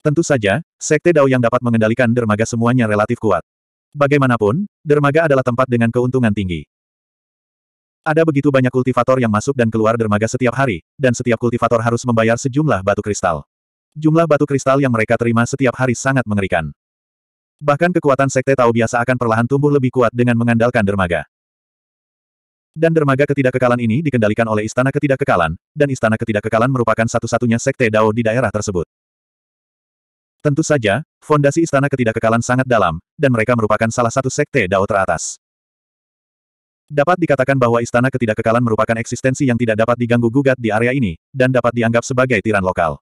Tentu saja, Sekte Dao yang dapat mengendalikan dermaga semuanya relatif kuat. Bagaimanapun, dermaga adalah tempat dengan keuntungan tinggi. Ada begitu banyak kultivator yang masuk dan keluar dermaga setiap hari, dan setiap kultivator harus membayar sejumlah batu kristal. Jumlah batu kristal yang mereka terima setiap hari sangat mengerikan. Bahkan kekuatan Sekte Tao biasa akan perlahan tumbuh lebih kuat dengan mengandalkan dermaga. Dan dermaga ketidakkekalan ini dikendalikan oleh Istana Ketidakkekalan, dan Istana Ketidakkekalan merupakan satu-satunya Sekte Dao di daerah tersebut. Tentu saja, fondasi istana ketidakkekalan sangat dalam, dan mereka merupakan salah satu sekte Dao teratas. Dapat dikatakan bahwa istana ketidakkekalan merupakan eksistensi yang tidak dapat diganggu-gugat di area ini, dan dapat dianggap sebagai tiran lokal.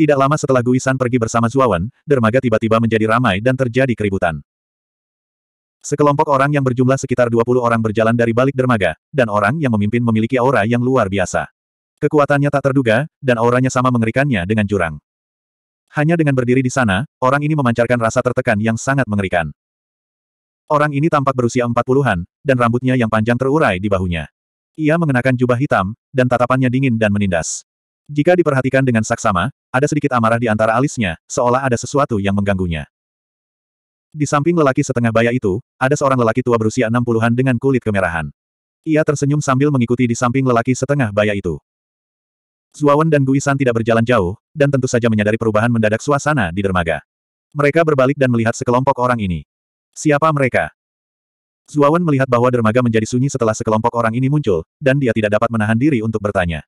Tidak lama setelah Guisan pergi bersama Zuawan, dermaga tiba-tiba menjadi ramai dan terjadi keributan. Sekelompok orang yang berjumlah sekitar 20 orang berjalan dari balik dermaga, dan orang yang memimpin memiliki aura yang luar biasa. Kekuatannya tak terduga, dan auranya sama mengerikannya dengan jurang. Hanya dengan berdiri di sana, orang ini memancarkan rasa tertekan yang sangat mengerikan. Orang ini tampak berusia empat puluhan, dan rambutnya yang panjang terurai di bahunya. Ia mengenakan jubah hitam, dan tatapannya dingin dan menindas. Jika diperhatikan dengan saksama, ada sedikit amarah di antara alisnya, seolah ada sesuatu yang mengganggunya. Di samping lelaki setengah baya itu, ada seorang lelaki tua berusia enam puluhan dengan kulit kemerahan. Ia tersenyum sambil mengikuti di samping lelaki setengah baya itu. Zuawan dan Guisan tidak berjalan jauh, dan tentu saja menyadari perubahan mendadak suasana di dermaga. Mereka berbalik dan melihat sekelompok orang ini. Siapa mereka? Zuawan melihat bahwa dermaga menjadi sunyi setelah sekelompok orang ini muncul, dan dia tidak dapat menahan diri untuk bertanya.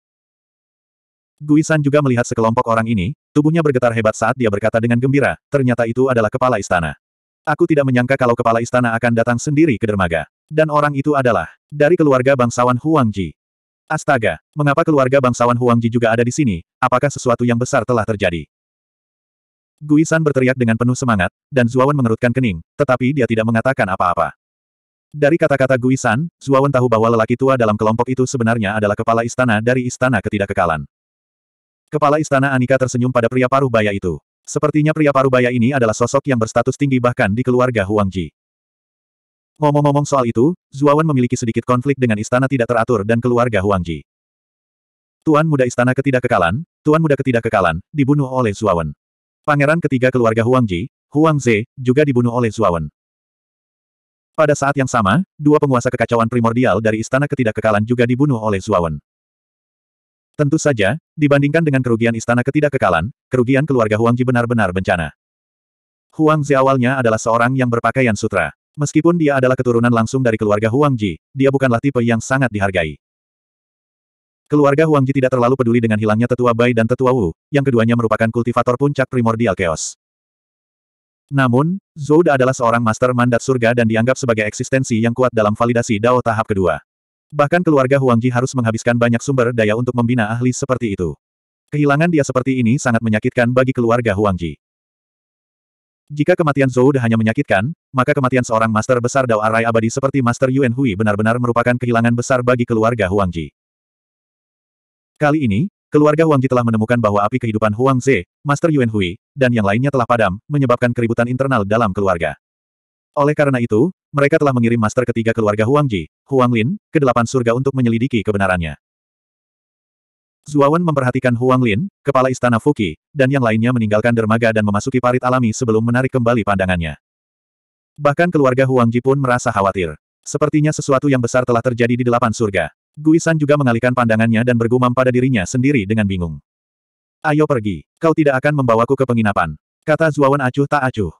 Guisan juga melihat sekelompok orang ini, tubuhnya bergetar hebat saat dia berkata dengan gembira, ternyata itu adalah kepala istana. Aku tidak menyangka kalau kepala istana akan datang sendiri ke dermaga. Dan orang itu adalah dari keluarga bangsawan Huang Ji. Astaga, mengapa keluarga bangsawan Huangji juga ada di sini? Apakah sesuatu yang besar telah terjadi? Guisan berteriak dengan penuh semangat, dan Zuawan mengerutkan kening, tetapi dia tidak mengatakan apa-apa. Dari kata-kata Guisan, Zuawan tahu bahwa lelaki tua dalam kelompok itu sebenarnya adalah kepala istana dari istana ketidakkekalan. Kepala istana Anika tersenyum pada pria paruh baya itu. Sepertinya pria paruh baya ini adalah sosok yang berstatus tinggi bahkan di keluarga Huangji. Ngomong-ngomong soal itu, Zuawan memiliki sedikit konflik dengan istana tidak teratur dan keluarga Huangji. Tuan muda istana ketidakkekalan, tuan muda ketidakkekalan, dibunuh oleh Zuawan. Pangeran ketiga keluarga Huangji, Huang Ze, juga dibunuh oleh Zuawan. Pada saat yang sama, dua penguasa kekacauan primordial dari istana ketidakkekalan juga dibunuh oleh Zuawan. Tentu saja, dibandingkan dengan kerugian istana ketidakkekalan, kerugian keluarga Huangji benar-benar bencana. Huang Ze awalnya adalah seorang yang berpakaian sutra. Meskipun dia adalah keturunan langsung dari keluarga Huang Ji, dia bukanlah tipe yang sangat dihargai. Keluarga Huang Ji tidak terlalu peduli dengan hilangnya tetua Bai dan tetua Wu, yang keduanya merupakan kultivator puncak primordial chaos. Namun, Zhou adalah seorang master mandat surga dan dianggap sebagai eksistensi yang kuat dalam validasi Dao tahap kedua. Bahkan keluarga Huang Ji harus menghabiskan banyak sumber daya untuk membina ahli seperti itu. Kehilangan dia seperti ini sangat menyakitkan bagi keluarga Huang Ji. Jika kematian Zhou hanya menyakitkan, maka kematian seorang master besar Dao Arai abadi seperti Master Yuan Hui benar-benar merupakan kehilangan besar bagi keluarga Huang Ji. Kali ini, keluarga Huang Ji telah menemukan bahwa api kehidupan Huang Ze, Master Yuan Hui, dan yang lainnya telah padam, menyebabkan keributan internal dalam keluarga. Oleh karena itu, mereka telah mengirim master ketiga keluarga Huang Ji, Huang Lin, ke delapan surga untuk menyelidiki kebenarannya. Zuawan memperhatikan Huang Lin, kepala istana Fuki, dan yang lainnya meninggalkan dermaga dan memasuki parit alami sebelum menarik kembali pandangannya. Bahkan keluarga Huang Ji pun merasa khawatir. Sepertinya sesuatu yang besar telah terjadi di delapan surga. Guisan juga mengalihkan pandangannya dan bergumam pada dirinya sendiri dengan bingung. Ayo pergi, kau tidak akan membawaku ke penginapan. Kata Zuawan acuh tak acuh.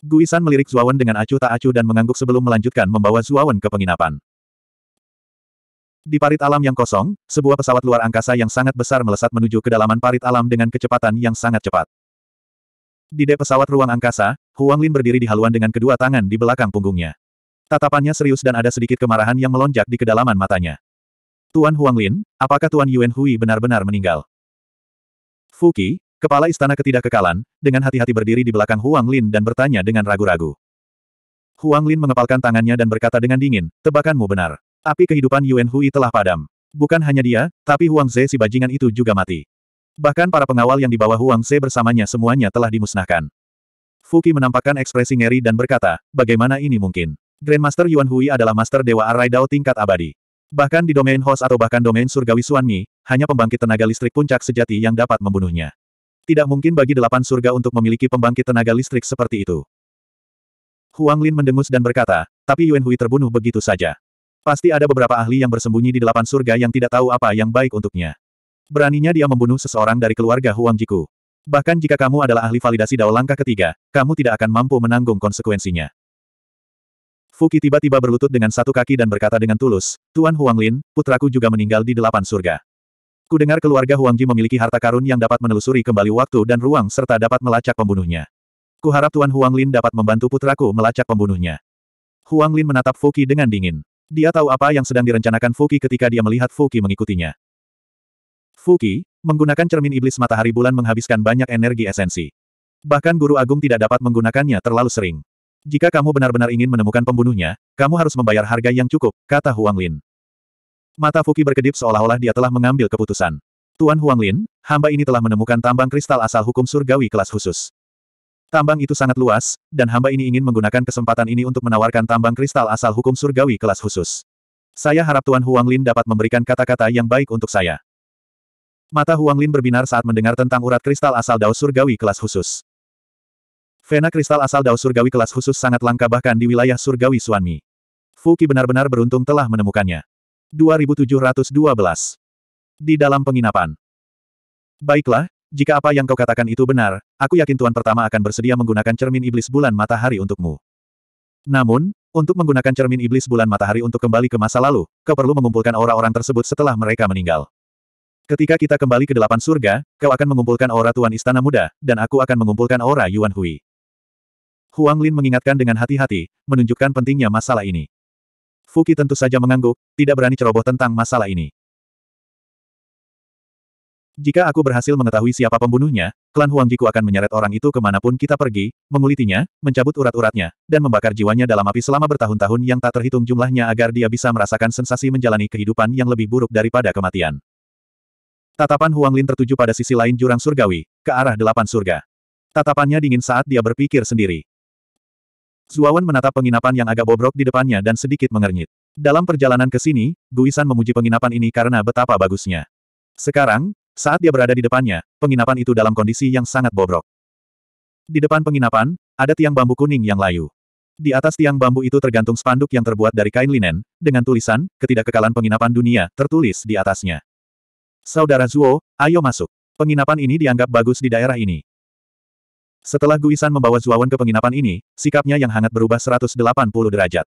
Guisan melirik Zuawan dengan acuh tak acuh dan mengangguk sebelum melanjutkan membawa Zuawan ke penginapan. Di parit alam yang kosong, sebuah pesawat luar angkasa yang sangat besar melesat menuju kedalaman parit alam dengan kecepatan yang sangat cepat. Di dek pesawat ruang angkasa, Huang Lin berdiri di haluan dengan kedua tangan di belakang punggungnya. Tatapannya serius dan ada sedikit kemarahan yang melonjak di kedalaman matanya. Tuan Huang Lin, apakah Tuan Yuan Hui benar-benar meninggal? Fuki, kepala istana ketidakkekalan, dengan hati-hati berdiri di belakang Huang Lin dan bertanya dengan ragu-ragu. Huang Lin mengepalkan tangannya dan berkata dengan dingin, tebakanmu benar. Api kehidupan Yuan Hui telah padam. Bukan hanya dia, tapi Huang Ze si bajingan itu juga mati. Bahkan para pengawal yang dibawa Huang Ze bersamanya semuanya telah dimusnahkan. Fuki menampakkan ekspresi ngeri dan berkata, bagaimana ini mungkin? Grandmaster Yuan Hui adalah master Dewa Arai Dao tingkat abadi. Bahkan di domain host atau bahkan domain surgawi Mi, hanya pembangkit tenaga listrik puncak sejati yang dapat membunuhnya. Tidak mungkin bagi delapan surga untuk memiliki pembangkit tenaga listrik seperti itu. Huang Lin mendengus dan berkata, tapi Yuan Hui terbunuh begitu saja. Pasti ada beberapa ahli yang bersembunyi di delapan surga yang tidak tahu apa yang baik untuknya. Beraninya dia membunuh seseorang dari keluarga Huang Jiku. Bahkan jika kamu adalah ahli validasi dao langkah ketiga, kamu tidak akan mampu menanggung konsekuensinya. Fuki tiba-tiba berlutut dengan satu kaki dan berkata dengan tulus, Tuan Huang Lin, putraku juga meninggal di delapan surga. Ku dengar keluarga Huang Ji memiliki harta karun yang dapat menelusuri kembali waktu dan ruang serta dapat melacak pembunuhnya. Ku harap Tuan Huang Lin dapat membantu putraku melacak pembunuhnya. Huang Lin menatap Fuki dengan dingin. Dia tahu apa yang sedang direncanakan Fuki ketika dia melihat Fuki mengikutinya. Fuki, menggunakan cermin iblis matahari bulan menghabiskan banyak energi esensi. Bahkan guru agung tidak dapat menggunakannya terlalu sering. Jika kamu benar-benar ingin menemukan pembunuhnya, kamu harus membayar harga yang cukup, kata Huang Lin. Mata Fuki berkedip seolah-olah dia telah mengambil keputusan. Tuan Huang Lin, hamba ini telah menemukan tambang kristal asal hukum surgawi kelas khusus. Tambang itu sangat luas, dan hamba ini ingin menggunakan kesempatan ini untuk menawarkan tambang kristal asal hukum surgawi kelas khusus. Saya harap Tuan Huang Lin dapat memberikan kata-kata yang baik untuk saya. Mata Huang Lin berbinar saat mendengar tentang urat kristal asal Dao Surgawi kelas khusus. Vena kristal asal Dao Surgawi kelas khusus sangat langka bahkan di wilayah Surgawi Suanmi. Fuki benar-benar beruntung telah menemukannya. 2712 Di dalam penginapan. Baiklah, jika apa yang kau katakan itu benar, Aku yakin tuan pertama akan bersedia menggunakan cermin iblis bulan matahari untukmu. Namun, untuk menggunakan cermin iblis bulan matahari untuk kembali ke masa lalu, kau perlu mengumpulkan aura-orang tersebut setelah mereka meninggal. Ketika kita kembali ke delapan surga, kau akan mengumpulkan aura Tuan Istana Muda, dan aku akan mengumpulkan aura Yuan Hui. Huang Lin mengingatkan dengan hati-hati, menunjukkan pentingnya masalah ini. Fuki tentu saja mengangguk, tidak berani ceroboh tentang masalah ini. Jika aku berhasil mengetahui siapa pembunuhnya, klan Huangjiku akan menyeret orang itu kemanapun kita pergi, mengulitinya, mencabut urat-uratnya, dan membakar jiwanya dalam api selama bertahun-tahun yang tak terhitung jumlahnya agar dia bisa merasakan sensasi menjalani kehidupan yang lebih buruk daripada kematian. Tatapan Huang Lin tertuju pada sisi lain jurang surgawi, ke arah delapan surga. Tatapannya dingin saat dia berpikir sendiri. Zuawan menatap penginapan yang agak bobrok di depannya dan sedikit mengernyit. Dalam perjalanan ke sini, Guisan memuji penginapan ini karena betapa bagusnya. Sekarang, saat dia berada di depannya, penginapan itu dalam kondisi yang sangat bobrok. Di depan penginapan, ada tiang bambu kuning yang layu. Di atas tiang bambu itu tergantung spanduk yang terbuat dari kain linen, dengan tulisan, ketidakkekalan penginapan dunia, tertulis di atasnya. Saudara Zuo, ayo masuk. Penginapan ini dianggap bagus di daerah ini. Setelah Guisan membawa Zuawan ke penginapan ini, sikapnya yang hangat berubah 180 derajat.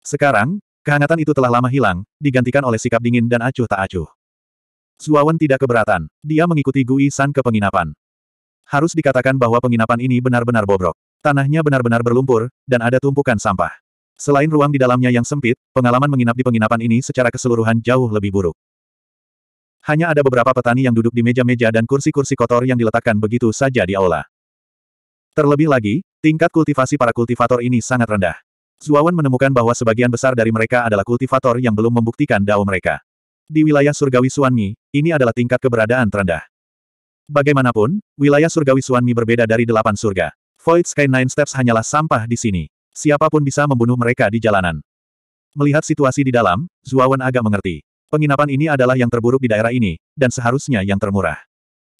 Sekarang, kehangatan itu telah lama hilang, digantikan oleh sikap dingin dan acuh tak acuh. Suawan tidak keberatan. Dia mengikuti Gui San ke penginapan. Harus dikatakan bahwa penginapan ini benar-benar bobrok. Tanahnya benar-benar berlumpur, dan ada tumpukan sampah. Selain ruang di dalamnya yang sempit, pengalaman menginap di penginapan ini secara keseluruhan jauh lebih buruk. Hanya ada beberapa petani yang duduk di meja-meja dan kursi-kursi kotor yang diletakkan begitu saja di aula. Terlebih lagi, tingkat kultivasi para kultivator ini sangat rendah. Zuawan menemukan bahwa sebagian besar dari mereka adalah kultivator yang belum membuktikan dao mereka. Di wilayah surgawi Suanmi, ini adalah tingkat keberadaan terendah. Bagaimanapun, wilayah surgawi Suanmi berbeda dari delapan surga. Void Sky Nine Steps hanyalah sampah di sini. Siapapun bisa membunuh mereka di jalanan. Melihat situasi di dalam, Zuawan agak mengerti. Penginapan ini adalah yang terburuk di daerah ini, dan seharusnya yang termurah.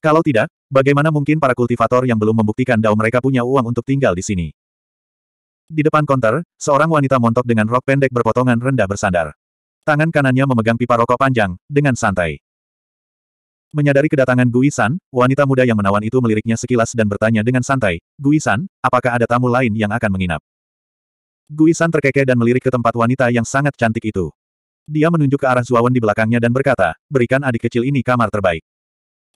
Kalau tidak, bagaimana mungkin para kultivator yang belum membuktikan dao mereka punya uang untuk tinggal di sini? Di depan konter, seorang wanita montok dengan rok pendek berpotongan rendah bersandar tangan kanannya memegang pipa rokok panjang, dengan santai. Menyadari kedatangan Guisan, wanita muda yang menawan itu meliriknya sekilas dan bertanya dengan santai, Guisan, apakah ada tamu lain yang akan menginap? Guisan terkekeh dan melirik ke tempat wanita yang sangat cantik itu. Dia menunjuk ke arah Zuawan di belakangnya dan berkata, berikan adik kecil ini kamar terbaik.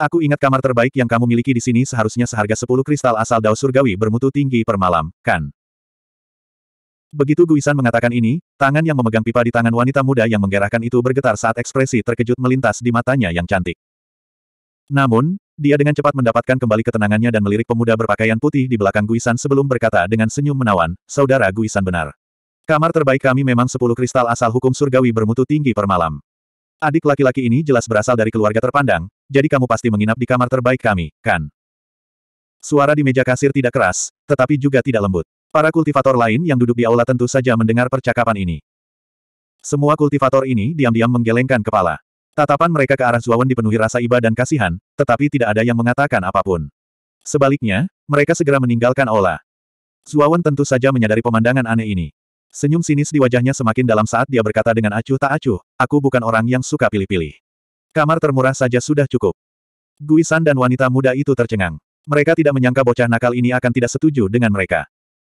Aku ingat kamar terbaik yang kamu miliki di sini seharusnya seharga 10 kristal asal dao surgawi bermutu tinggi per malam, kan? Begitu Guisan mengatakan ini, tangan yang memegang pipa di tangan wanita muda yang menggerakkan itu bergetar saat ekspresi terkejut melintas di matanya yang cantik. Namun, dia dengan cepat mendapatkan kembali ketenangannya dan melirik pemuda berpakaian putih di belakang Guisan sebelum berkata dengan senyum menawan, Saudara Guisan benar. Kamar terbaik kami memang sepuluh kristal asal hukum surgawi bermutu tinggi per malam. Adik laki-laki ini jelas berasal dari keluarga terpandang, jadi kamu pasti menginap di kamar terbaik kami, kan? Suara di meja kasir tidak keras, tetapi juga tidak lembut. Para kultivator lain yang duduk di aula tentu saja mendengar percakapan ini. Semua kultivator ini diam-diam menggelengkan kepala. Tatapan mereka ke arah Zuawan dipenuhi rasa iba dan kasihan, tetapi tidak ada yang mengatakan apapun. Sebaliknya, mereka segera meninggalkan aula. Zuawan tentu saja menyadari pemandangan aneh ini. Senyum sinis di wajahnya semakin dalam saat dia berkata dengan acuh tak acuh, aku bukan orang yang suka pilih-pilih. Kamar termurah saja sudah cukup. Guisan dan wanita muda itu tercengang. Mereka tidak menyangka bocah nakal ini akan tidak setuju dengan mereka.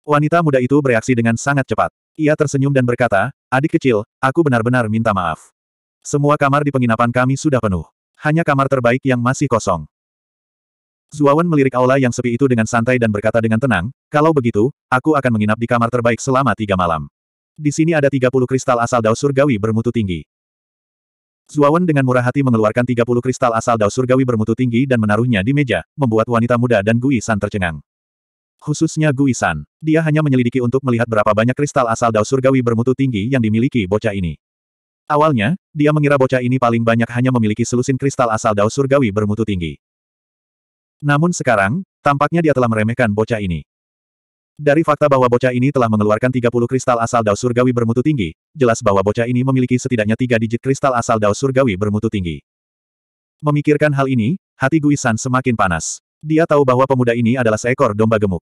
Wanita muda itu bereaksi dengan sangat cepat. Ia tersenyum dan berkata, adik kecil, aku benar-benar minta maaf. Semua kamar di penginapan kami sudah penuh. Hanya kamar terbaik yang masih kosong. Zuawan melirik aula yang sepi itu dengan santai dan berkata dengan tenang, kalau begitu, aku akan menginap di kamar terbaik selama tiga malam. Di sini ada 30 kristal asal daus surgawi bermutu tinggi. Zuawan dengan murah hati mengeluarkan 30 kristal asal daus surgawi bermutu tinggi dan menaruhnya di meja, membuat wanita muda dan Gui San tercengang. Khususnya Guisan. Dia hanya menyelidiki untuk melihat berapa banyak kristal asal dao surgawi bermutu tinggi yang dimiliki bocah ini. Awalnya, dia mengira bocah ini paling banyak hanya memiliki selusin kristal asal dao surgawi bermutu tinggi. Namun sekarang, tampaknya dia telah meremehkan bocah ini. Dari fakta bahwa bocah ini telah mengeluarkan 30 kristal asal dao surgawi bermutu tinggi, jelas bahwa bocah ini memiliki setidaknya tiga digit kristal asal dao surgawi bermutu tinggi. Memikirkan hal ini, hati Guisan semakin panas. Dia tahu bahwa pemuda ini adalah seekor domba gemuk.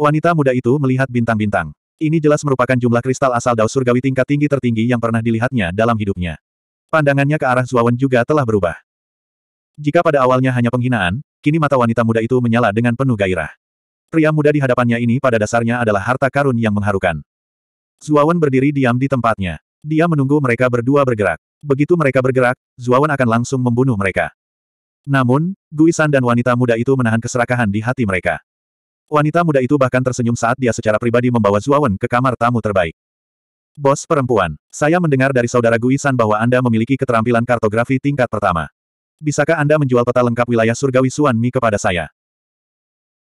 Wanita muda itu melihat bintang-bintang. Ini jelas merupakan jumlah kristal asal Dao Surgawi tingkat tinggi tertinggi yang pernah dilihatnya dalam hidupnya. Pandangannya ke arah Zuawan juga telah berubah. Jika pada awalnya hanya penghinaan, kini mata wanita muda itu menyala dengan penuh gairah. Pria muda di hadapannya ini pada dasarnya adalah harta karun yang mengharukan. Zuawan berdiri diam di tempatnya. Dia menunggu mereka berdua bergerak. Begitu mereka bergerak, Zuawan akan langsung membunuh mereka. Namun, Guisan dan wanita muda itu menahan keserakahan di hati mereka. Wanita muda itu bahkan tersenyum saat dia secara pribadi membawa Zuawan ke kamar tamu terbaik. Bos perempuan, saya mendengar dari saudara Guisan bahwa Anda memiliki keterampilan kartografi tingkat pertama. Bisakah Anda menjual peta lengkap wilayah surgawi Suan Mi kepada saya?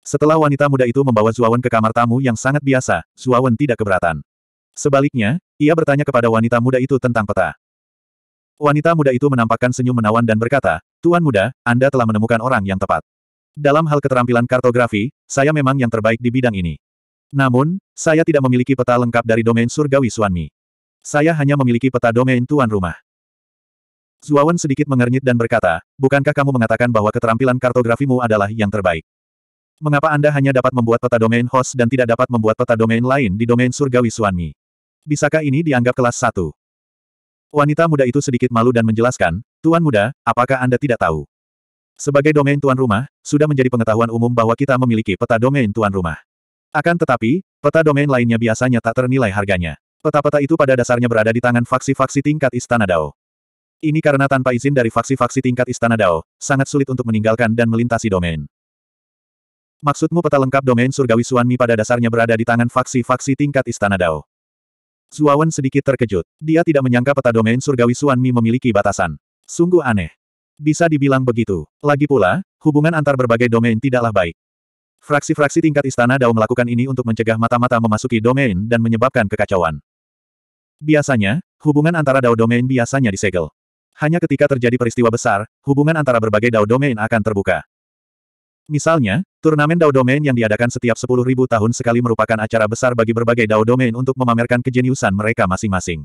Setelah wanita muda itu membawa Zuawan ke kamar tamu yang sangat biasa, Zuawan tidak keberatan. Sebaliknya, ia bertanya kepada wanita muda itu tentang peta. Wanita muda itu menampakkan senyum menawan dan berkata, Tuan muda, Anda telah menemukan orang yang tepat. Dalam hal keterampilan kartografi, saya memang yang terbaik di bidang ini. Namun, saya tidak memiliki peta lengkap dari domain surgawi Suanmi. Saya hanya memiliki peta domain tuan rumah. Zuawan sedikit mengernyit dan berkata, bukankah kamu mengatakan bahwa keterampilan kartografimu adalah yang terbaik? Mengapa Anda hanya dapat membuat peta domain host dan tidak dapat membuat peta domain lain di domain surgawi Suanmi? Bisakah ini dianggap kelas 1? Wanita muda itu sedikit malu dan menjelaskan, Tuan muda, apakah Anda tidak tahu? Sebagai domain tuan rumah, sudah menjadi pengetahuan umum bahwa kita memiliki peta domain tuan rumah. Akan tetapi, peta domain lainnya biasanya tak ternilai harganya. Peta-peta itu pada dasarnya berada di tangan faksi-faksi tingkat Istana Dao. Ini karena tanpa izin dari faksi-faksi tingkat Istana Dao, sangat sulit untuk meninggalkan dan melintasi domain. Maksudmu peta lengkap domain surgawi Suanmi pada dasarnya berada di tangan faksi-faksi tingkat Istana Dao. Zuawan sedikit terkejut. Dia tidak menyangka peta domain surgawi Suanmi memiliki batasan. Sungguh aneh. Bisa dibilang begitu. Lagi pula, hubungan antar berbagai domain tidaklah baik. Fraksi-fraksi tingkat istana Dao melakukan ini untuk mencegah mata-mata memasuki domain dan menyebabkan kekacauan. Biasanya, hubungan antara Dao domain biasanya disegel. Hanya ketika terjadi peristiwa besar, hubungan antara berbagai Dao domain akan terbuka. Misalnya, Turnamen Dao Domain yang diadakan setiap 10.000 tahun sekali merupakan acara besar bagi berbagai Dao Domain untuk memamerkan kejeniusan mereka masing-masing.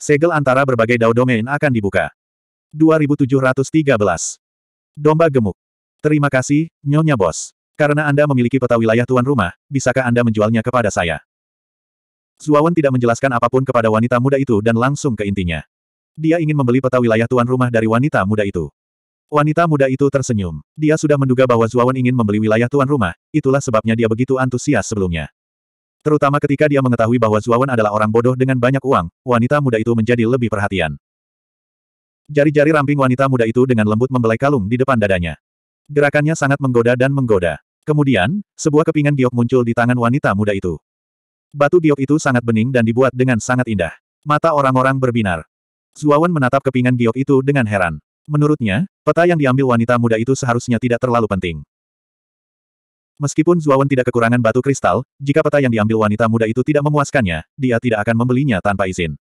Segel antara berbagai Dao Domain akan dibuka. 2713. Domba Gemuk. Terima kasih, Nyonya Bos. Karena Anda memiliki peta wilayah tuan rumah, bisakah Anda menjualnya kepada saya? Zuawan tidak menjelaskan apapun kepada wanita muda itu dan langsung ke intinya. Dia ingin membeli peta wilayah tuan rumah dari wanita muda itu. Wanita muda itu tersenyum. Dia sudah menduga bahwa Zuawan ingin membeli wilayah tuan rumah, itulah sebabnya dia begitu antusias sebelumnya. Terutama ketika dia mengetahui bahwa Zuawan adalah orang bodoh dengan banyak uang, wanita muda itu menjadi lebih perhatian. Jari-jari ramping wanita muda itu dengan lembut membelai kalung di depan dadanya. Gerakannya sangat menggoda dan menggoda. Kemudian, sebuah kepingan giok muncul di tangan wanita muda itu. Batu giok itu sangat bening dan dibuat dengan sangat indah. Mata orang-orang berbinar. Zuawan menatap kepingan giok itu dengan heran. Menurutnya, peta yang diambil wanita muda itu seharusnya tidak terlalu penting. Meskipun Zuawan tidak kekurangan batu kristal, jika peta yang diambil wanita muda itu tidak memuaskannya, dia tidak akan membelinya tanpa izin.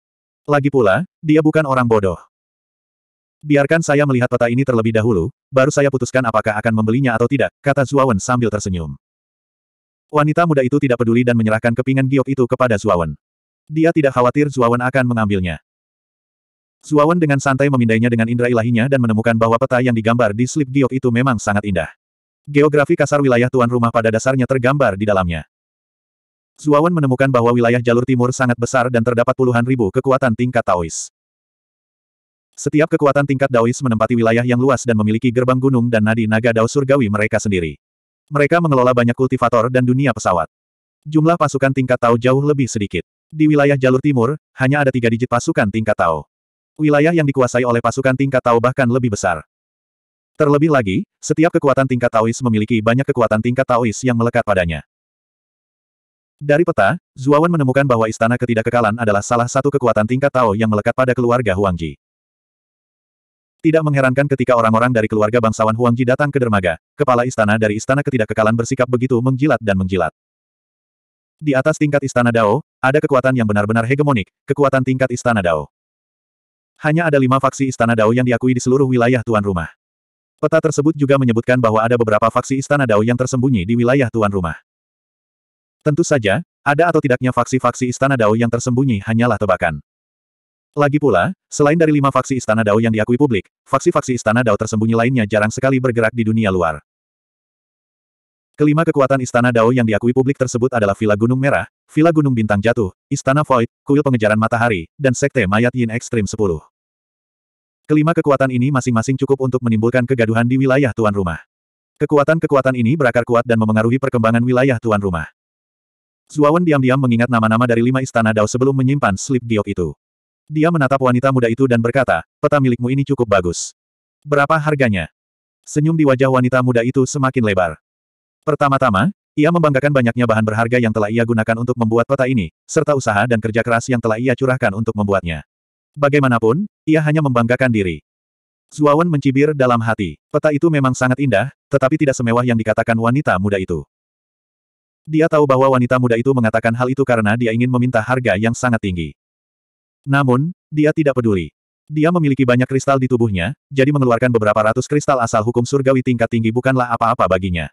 Lagi pula, dia bukan orang bodoh. Biarkan saya melihat peta ini terlebih dahulu, baru saya putuskan apakah akan membelinya atau tidak, kata Zuawan sambil tersenyum. Wanita muda itu tidak peduli dan menyerahkan kepingan giok itu kepada Zuawan. Dia tidak khawatir Zuawan akan mengambilnya. Zuawan dengan santai memindainya dengan indera ilahinya dan menemukan bahwa peta yang digambar di slip giok itu memang sangat indah. Geografi kasar wilayah tuan rumah pada dasarnya tergambar di dalamnya. Zuawan menemukan bahwa wilayah jalur timur sangat besar dan terdapat puluhan ribu kekuatan tingkat Taois. Setiap kekuatan tingkat Daois menempati wilayah yang luas dan memiliki gerbang gunung dan nadi naga Dao surgawi mereka sendiri. Mereka mengelola banyak kultivator dan dunia pesawat. Jumlah pasukan tingkat Tao jauh lebih sedikit. Di wilayah jalur timur, hanya ada tiga digit pasukan tingkat Tao. Wilayah yang dikuasai oleh pasukan tingkat Tao bahkan lebih besar. Terlebih lagi, setiap kekuatan tingkat Taois memiliki banyak kekuatan tingkat Taois yang melekat padanya. Dari peta, Zuawan menemukan bahwa Istana Ketidakkekalan adalah salah satu kekuatan tingkat Tao yang melekat pada keluarga Huangji. Tidak mengherankan ketika orang-orang dari keluarga bangsawan Huangji datang ke dermaga, kepala istana dari Istana Ketidakkekalan bersikap begitu menjilat dan menjilat. Di atas tingkat Istana Dao, ada kekuatan yang benar-benar hegemonik, kekuatan tingkat Istana Dao. Hanya ada lima faksi Istana Dao yang diakui di seluruh wilayah tuan rumah. Peta tersebut juga menyebutkan bahwa ada beberapa faksi Istana Dao yang tersembunyi di wilayah tuan rumah. Tentu saja, ada atau tidaknya faksi-faksi Istana Dao yang tersembunyi hanyalah tebakan. Lagi pula, selain dari lima faksi Istana Dao yang diakui publik, faksi-faksi Istana Dao tersembunyi lainnya jarang sekali bergerak di dunia luar. Kelima kekuatan Istana Dao yang diakui publik tersebut adalah Villa Gunung Merah, Villa Gunung Bintang Jatuh, Istana Void, Kuil Pengejaran Matahari, dan Sekte Mayat Yin Ekstrim 10. Kelima kekuatan ini masing-masing cukup untuk menimbulkan kegaduhan di wilayah tuan rumah. Kekuatan-kekuatan ini berakar kuat dan memengaruhi perkembangan wilayah tuan rumah. Zuawan diam-diam mengingat nama-nama dari lima istana Dao sebelum menyimpan slip giok itu. Dia menatap wanita muda itu dan berkata, peta milikmu ini cukup bagus. Berapa harganya? Senyum di wajah wanita muda itu semakin lebar. Pertama-tama, ia membanggakan banyaknya bahan berharga yang telah ia gunakan untuk membuat peta ini, serta usaha dan kerja keras yang telah ia curahkan untuk membuatnya. Bagaimanapun, ia hanya membanggakan diri. Zuawan mencibir dalam hati. Peta itu memang sangat indah, tetapi tidak semewah yang dikatakan wanita muda itu. Dia tahu bahwa wanita muda itu mengatakan hal itu karena dia ingin meminta harga yang sangat tinggi. Namun, dia tidak peduli. Dia memiliki banyak kristal di tubuhnya, jadi mengeluarkan beberapa ratus kristal asal hukum surgawi tingkat tinggi bukanlah apa-apa baginya.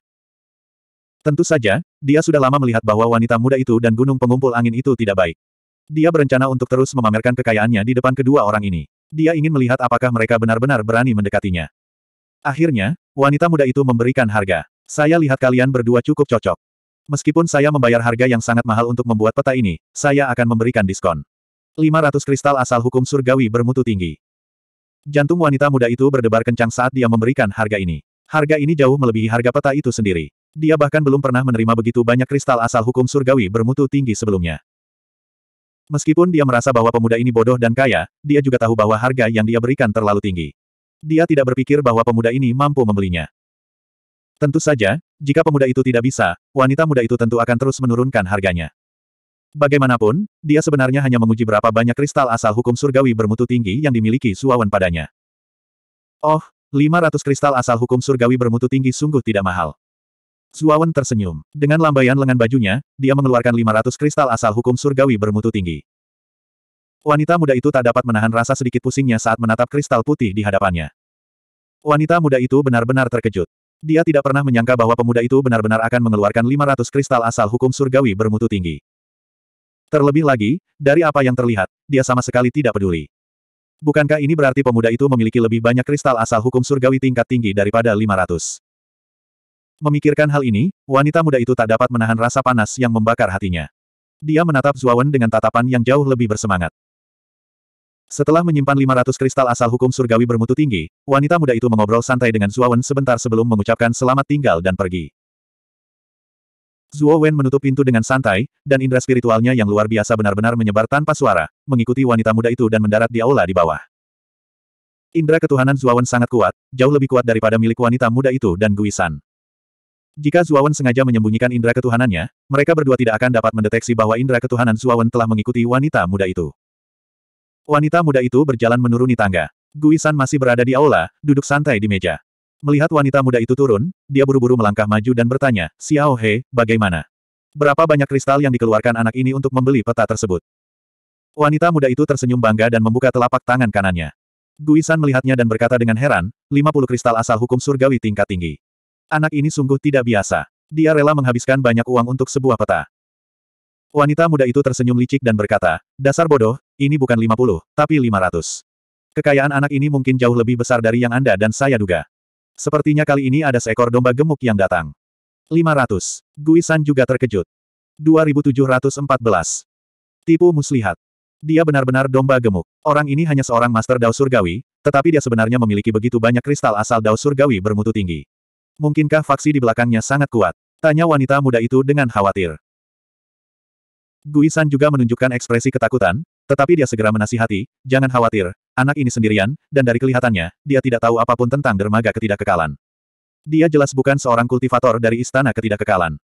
Tentu saja, dia sudah lama melihat bahwa wanita muda itu dan gunung pengumpul angin itu tidak baik. Dia berencana untuk terus memamerkan kekayaannya di depan kedua orang ini. Dia ingin melihat apakah mereka benar-benar berani mendekatinya. Akhirnya, wanita muda itu memberikan harga. Saya lihat kalian berdua cukup cocok. Meskipun saya membayar harga yang sangat mahal untuk membuat peta ini, saya akan memberikan diskon. 500 kristal asal hukum surgawi bermutu tinggi. Jantung wanita muda itu berdebar kencang saat dia memberikan harga ini. Harga ini jauh melebihi harga peta itu sendiri. Dia bahkan belum pernah menerima begitu banyak kristal asal hukum surgawi bermutu tinggi sebelumnya. Meskipun dia merasa bahwa pemuda ini bodoh dan kaya, dia juga tahu bahwa harga yang dia berikan terlalu tinggi. Dia tidak berpikir bahwa pemuda ini mampu membelinya. Tentu saja, jika pemuda itu tidak bisa, wanita muda itu tentu akan terus menurunkan harganya. Bagaimanapun, dia sebenarnya hanya menguji berapa banyak kristal asal hukum surgawi bermutu tinggi yang dimiliki Suawan padanya. Oh, 500 kristal asal hukum surgawi bermutu tinggi sungguh tidak mahal. Zuawan tersenyum. Dengan lambaian lengan bajunya, dia mengeluarkan 500 kristal asal hukum surgawi bermutu tinggi. Wanita muda itu tak dapat menahan rasa sedikit pusingnya saat menatap kristal putih di hadapannya. Wanita muda itu benar-benar terkejut. Dia tidak pernah menyangka bahwa pemuda itu benar-benar akan mengeluarkan 500 kristal asal hukum surgawi bermutu tinggi. Terlebih lagi, dari apa yang terlihat, dia sama sekali tidak peduli. Bukankah ini berarti pemuda itu memiliki lebih banyak kristal asal hukum surgawi tingkat tinggi daripada 500? Memikirkan hal ini, wanita muda itu tak dapat menahan rasa panas yang membakar hatinya. Dia menatap Zuawan dengan tatapan yang jauh lebih bersemangat. Setelah menyimpan 500 kristal asal hukum surgawi bermutu tinggi, wanita muda itu mengobrol santai dengan Zuawan sebentar sebelum mengucapkan selamat tinggal dan pergi. Zuo Wen menutup pintu dengan santai, dan indera spiritualnya yang luar biasa benar-benar menyebar tanpa suara, mengikuti wanita muda itu dan mendarat di aula di bawah. Indra ketuhanan Wen sangat kuat, jauh lebih kuat daripada milik wanita muda itu dan Guisan. Jika Zuawan sengaja menyembunyikan indera ketuhanannya, mereka berdua tidak akan dapat mendeteksi bahwa indera ketuhanan Zuawan telah mengikuti wanita muda itu. Wanita muda itu berjalan menuruni tangga. Guisan masih berada di aula, duduk santai di meja. Melihat wanita muda itu turun, dia buru-buru melangkah maju dan bertanya, Xiao He, bagaimana? Berapa banyak kristal yang dikeluarkan anak ini untuk membeli peta tersebut? Wanita muda itu tersenyum bangga dan membuka telapak tangan kanannya. Guisan melihatnya dan berkata dengan heran, 50 kristal asal hukum surgawi tingkat tinggi. Anak ini sungguh tidak biasa. Dia rela menghabiskan banyak uang untuk sebuah peta. Wanita muda itu tersenyum licik dan berkata, dasar bodoh, ini bukan 50, tapi 500. Kekayaan anak ini mungkin jauh lebih besar dari yang Anda dan saya duga. Sepertinya kali ini ada seekor domba gemuk yang datang. 500. Guisan juga terkejut. 2714. Tipu muslihat. Dia benar-benar domba gemuk. Orang ini hanya seorang master dao surgawi, tetapi dia sebenarnya memiliki begitu banyak kristal asal dao surgawi bermutu tinggi. Mungkinkah faksi di belakangnya sangat kuat? Tanya wanita muda itu dengan khawatir. Guisan juga menunjukkan ekspresi ketakutan, tetapi dia segera menasihati, jangan khawatir, anak ini sendirian, dan dari kelihatannya, dia tidak tahu apapun tentang dermaga ketidakkekalan. Dia jelas bukan seorang kultivator dari istana ketidakkekalan.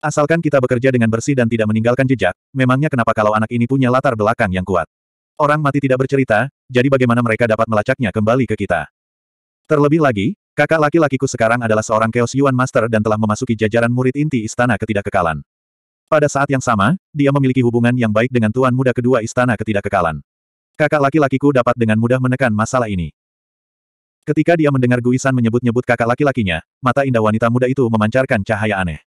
Asalkan kita bekerja dengan bersih dan tidak meninggalkan jejak, memangnya kenapa kalau anak ini punya latar belakang yang kuat. Orang mati tidak bercerita, jadi bagaimana mereka dapat melacaknya kembali ke kita? Terlebih lagi, Kakak laki-lakiku sekarang adalah seorang Chaos Yuan Master dan telah memasuki jajaran murid inti istana ketidakkekalan. Pada saat yang sama, dia memiliki hubungan yang baik dengan tuan muda kedua istana ketidakkekalan. Kakak laki-lakiku dapat dengan mudah menekan masalah ini. Ketika dia mendengar Guisan menyebut-nyebut kakak laki-lakinya, mata indah wanita muda itu memancarkan cahaya aneh.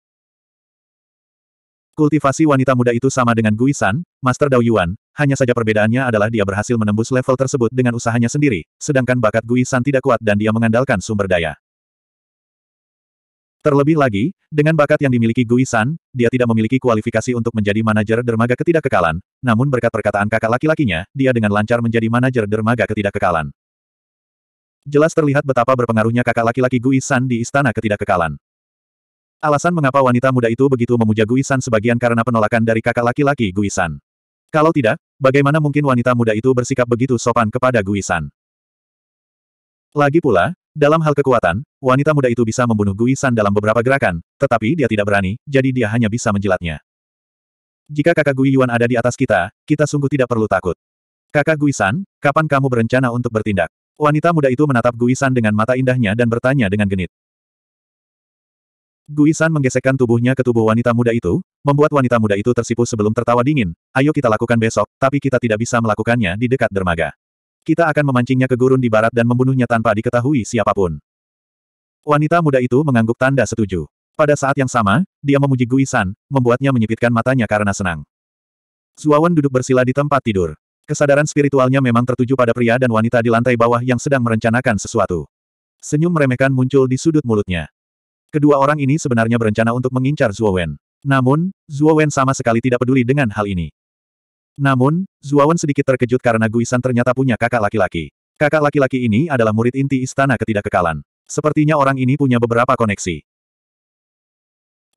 Kultivasi wanita muda itu sama dengan Guisan, Master Dao Yuan, hanya saja perbedaannya adalah dia berhasil menembus level tersebut dengan usahanya sendiri, sedangkan bakat Guisan tidak kuat dan dia mengandalkan sumber daya. Terlebih lagi, dengan bakat yang dimiliki Guisan, dia tidak memiliki kualifikasi untuk menjadi manajer dermaga ketidakkekalan, namun berkat perkataan kakak laki-lakinya, dia dengan lancar menjadi manajer dermaga ketidakkekalan. Jelas terlihat betapa berpengaruhnya kakak laki-laki Guisan di istana ketidakkekalan. Alasan mengapa wanita muda itu begitu memuja Guisan sebagian karena penolakan dari kakak laki-laki Guisan. Kalau tidak, bagaimana mungkin wanita muda itu bersikap begitu sopan kepada Guisan? Lagi pula, dalam hal kekuatan, wanita muda itu bisa membunuh Guisan dalam beberapa gerakan, tetapi dia tidak berani, jadi dia hanya bisa menjilatnya. Jika kakak Gui Yuan ada di atas kita, kita sungguh tidak perlu takut. Kakak Guisan, kapan kamu berencana untuk bertindak? Wanita muda itu menatap Guisan dengan mata indahnya dan bertanya dengan genit. Guisan menggesekkan tubuhnya ke tubuh wanita muda itu, membuat wanita muda itu tersipu sebelum tertawa dingin, ayo kita lakukan besok, tapi kita tidak bisa melakukannya di dekat dermaga. Kita akan memancingnya ke gurun di barat dan membunuhnya tanpa diketahui siapapun. Wanita muda itu mengangguk tanda setuju. Pada saat yang sama, dia memuji Guisan, membuatnya menyipitkan matanya karena senang. Zuawan duduk bersila di tempat tidur. Kesadaran spiritualnya memang tertuju pada pria dan wanita di lantai bawah yang sedang merencanakan sesuatu. Senyum meremehkan muncul di sudut mulutnya. Kedua orang ini sebenarnya berencana untuk mengincar Zhuo Wen. Namun, Zhuo Wen sama sekali tidak peduli dengan hal ini. Namun, Zhuo Wen sedikit terkejut karena Guisan ternyata punya kakak laki-laki. Kakak laki-laki ini adalah murid inti istana ketidakkekalan. Sepertinya orang ini punya beberapa koneksi.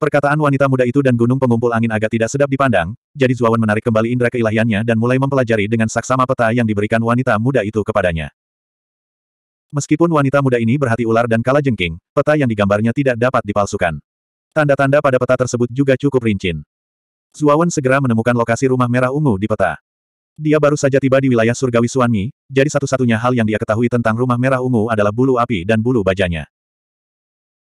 Perkataan wanita muda itu dan gunung pengumpul angin agak tidak sedap dipandang, jadi Zuawan menarik kembali indera keilahiannya dan mulai mempelajari dengan saksama peta yang diberikan wanita muda itu kepadanya. Meskipun wanita muda ini berhati ular dan kala jengking, peta yang digambarnya tidak dapat dipalsukan. Tanda-tanda pada peta tersebut juga cukup rincin. Zuawan segera menemukan lokasi rumah merah ungu di peta. Dia baru saja tiba di wilayah surgawi Suanmi, jadi satu-satunya hal yang dia ketahui tentang rumah merah ungu adalah bulu api dan bulu bajanya.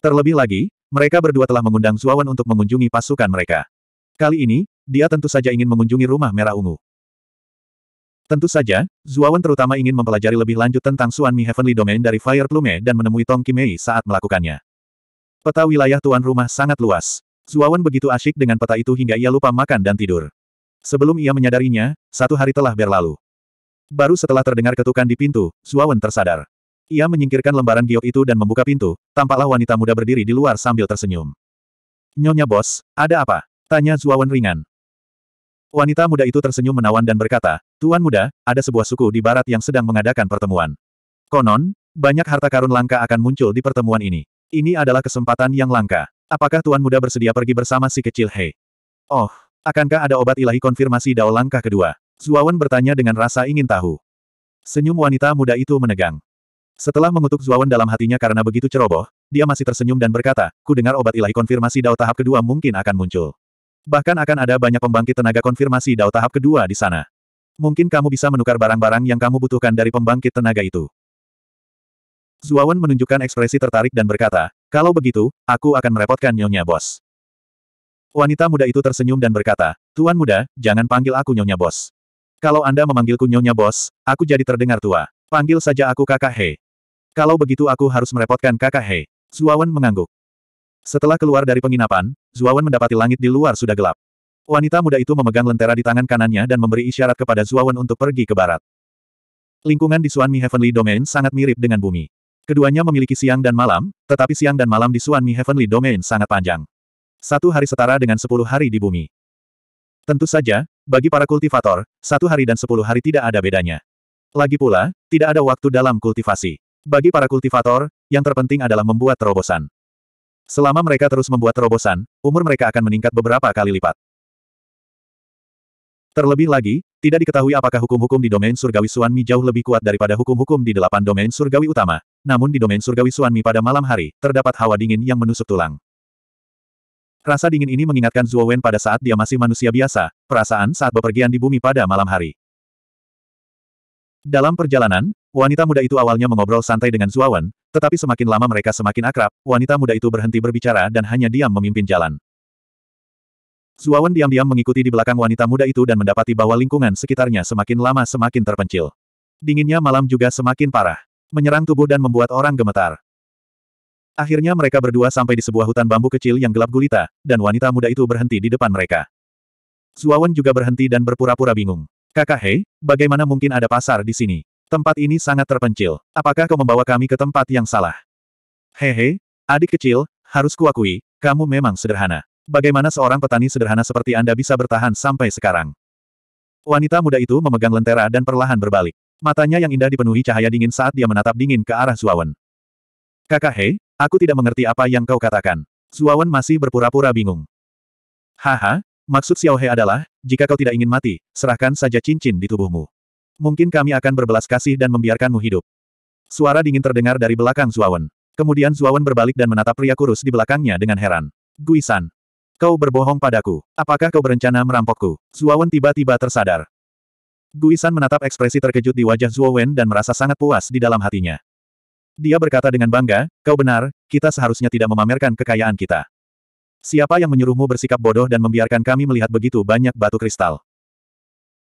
Terlebih lagi, mereka berdua telah mengundang Zuawan untuk mengunjungi pasukan mereka. Kali ini, dia tentu saja ingin mengunjungi rumah merah ungu. Tentu saja, Zuawan terutama ingin mempelajari lebih lanjut tentang Suanmi Heavenly Domain dari Fire Plume dan menemui Tong Kimei saat melakukannya. Peta wilayah tuan rumah sangat luas. Zuawan begitu asyik dengan peta itu hingga ia lupa makan dan tidur. Sebelum ia menyadarinya, satu hari telah berlalu. Baru setelah terdengar ketukan di pintu, Zuawan tersadar. Ia menyingkirkan lembaran giok itu dan membuka pintu, tampaklah wanita muda berdiri di luar sambil tersenyum. Nyonya bos, ada apa? Tanya Zuawan ringan. Wanita muda itu tersenyum menawan dan berkata, Tuan muda, ada sebuah suku di barat yang sedang mengadakan pertemuan. Konon, banyak harta karun langka akan muncul di pertemuan ini. Ini adalah kesempatan yang langka. Apakah Tuan muda bersedia pergi bersama si kecil Hei? Oh, akankah ada obat ilahi konfirmasi dao langkah kedua? Zuawan bertanya dengan rasa ingin tahu. Senyum wanita muda itu menegang. Setelah mengutuk Zuawan dalam hatinya karena begitu ceroboh, dia masih tersenyum dan berkata, ku dengar obat ilahi konfirmasi dao tahap kedua mungkin akan muncul. Bahkan akan ada banyak pembangkit tenaga konfirmasi Dao tahap kedua di sana. Mungkin kamu bisa menukar barang-barang yang kamu butuhkan dari pembangkit tenaga itu. Zuawan menunjukkan ekspresi tertarik dan berkata, kalau begitu, aku akan merepotkan nyonya bos. Wanita muda itu tersenyum dan berkata, Tuan muda, jangan panggil aku nyonya bos. Kalau Anda memanggilku nyonya bos, aku jadi terdengar tua. Panggil saja aku kakak He. Kalau begitu aku harus merepotkan kakak He. Zuawan mengangguk. Setelah keluar dari penginapan, Zuawan mendapati langit di luar sudah gelap. Wanita muda itu memegang lentera di tangan kanannya dan memberi isyarat kepada Zuawan untuk pergi ke barat. Lingkungan di Suanmi Heavenly Domain sangat mirip dengan bumi. Keduanya memiliki siang dan malam, tetapi siang dan malam di Suanmi Heavenly Domain sangat panjang. Satu hari setara dengan sepuluh hari di bumi. Tentu saja, bagi para kultivator, satu hari dan sepuluh hari tidak ada bedanya. Lagi pula, tidak ada waktu dalam kultivasi. Bagi para kultivator, yang terpenting adalah membuat terobosan. Selama mereka terus membuat terobosan, umur mereka akan meningkat beberapa kali lipat. Terlebih lagi, tidak diketahui apakah hukum-hukum di domain surgawi Suanmi jauh lebih kuat daripada hukum-hukum di delapan domain surgawi utama. Namun di domain surgawi Suanmi pada malam hari, terdapat hawa dingin yang menusuk tulang. Rasa dingin ini mengingatkan Zhuo Wen pada saat dia masih manusia biasa, perasaan saat bepergian di bumi pada malam hari. Dalam perjalanan, Wanita muda itu awalnya mengobrol santai dengan Zuawan, tetapi semakin lama mereka semakin akrab, wanita muda itu berhenti berbicara dan hanya diam memimpin jalan. Zuawan diam-diam mengikuti di belakang wanita muda itu dan mendapati bahwa lingkungan sekitarnya semakin lama semakin terpencil. Dinginnya malam juga semakin parah. Menyerang tubuh dan membuat orang gemetar. Akhirnya mereka berdua sampai di sebuah hutan bambu kecil yang gelap gulita, dan wanita muda itu berhenti di depan mereka. Zuawan juga berhenti dan berpura-pura bingung. Kakak Hei, bagaimana mungkin ada pasar di sini? Tempat ini sangat terpencil. Apakah kau membawa kami ke tempat yang salah? Hehe, adik kecil, harus kuakui, kamu memang sederhana. Bagaimana seorang petani sederhana seperti Anda bisa bertahan sampai sekarang? Wanita muda itu memegang lentera dan perlahan berbalik. Matanya yang indah dipenuhi cahaya dingin saat dia menatap dingin ke arah Zuawan. Kakak He, aku tidak mengerti apa yang kau katakan. Zuawan masih berpura-pura bingung. Haha, maksud Xiao He adalah, jika kau tidak ingin mati, serahkan saja cincin di tubuhmu. Mungkin kami akan berbelas kasih dan membiarkanmu hidup. Suara dingin terdengar dari belakang Zuawan. Kemudian Zuawan berbalik dan menatap pria kurus di belakangnya dengan heran. Guisan. Kau berbohong padaku. Apakah kau berencana merampokku? Zuawan tiba-tiba tersadar. Guisan menatap ekspresi terkejut di wajah Zuowen dan merasa sangat puas di dalam hatinya. Dia berkata dengan bangga, kau benar, kita seharusnya tidak memamerkan kekayaan kita. Siapa yang menyuruhmu bersikap bodoh dan membiarkan kami melihat begitu banyak batu kristal?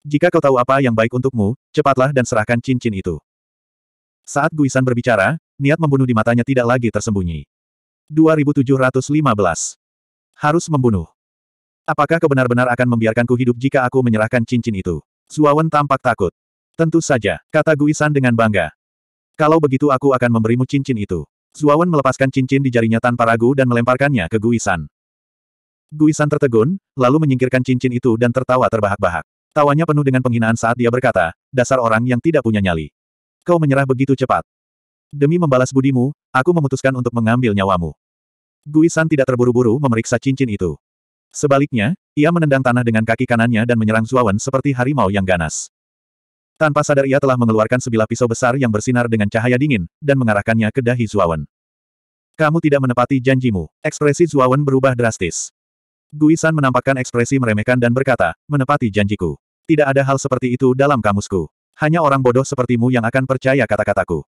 Jika kau tahu apa yang baik untukmu, cepatlah dan serahkan cincin itu. Saat Guisan berbicara, niat membunuh di matanya tidak lagi tersembunyi. 2715. Harus membunuh. Apakah kau benar-benar akan membiarkanku hidup jika aku menyerahkan cincin itu? Zuawan tampak takut. Tentu saja, kata Guisan dengan bangga. Kalau begitu aku akan memberimu cincin itu. Zuawan melepaskan cincin di jarinya tanpa ragu dan melemparkannya ke Guisan. Guisan tertegun, lalu menyingkirkan cincin itu dan tertawa terbahak-bahak. Tawanya penuh dengan penghinaan saat dia berkata, dasar orang yang tidak punya nyali. Kau menyerah begitu cepat. Demi membalas budimu, aku memutuskan untuk mengambil nyawamu. Guisan tidak terburu-buru memeriksa cincin itu. Sebaliknya, ia menendang tanah dengan kaki kanannya dan menyerang Zuawan seperti harimau yang ganas. Tanpa sadar ia telah mengeluarkan sebilah pisau besar yang bersinar dengan cahaya dingin, dan mengarahkannya ke dahi Zuawan. Kamu tidak menepati janjimu. Ekspresi Zuawan berubah drastis. Guisan menampakkan ekspresi meremehkan dan berkata, menepati janjiku. Tidak ada hal seperti itu dalam kamusku. Hanya orang bodoh sepertimu yang akan percaya kata-kataku.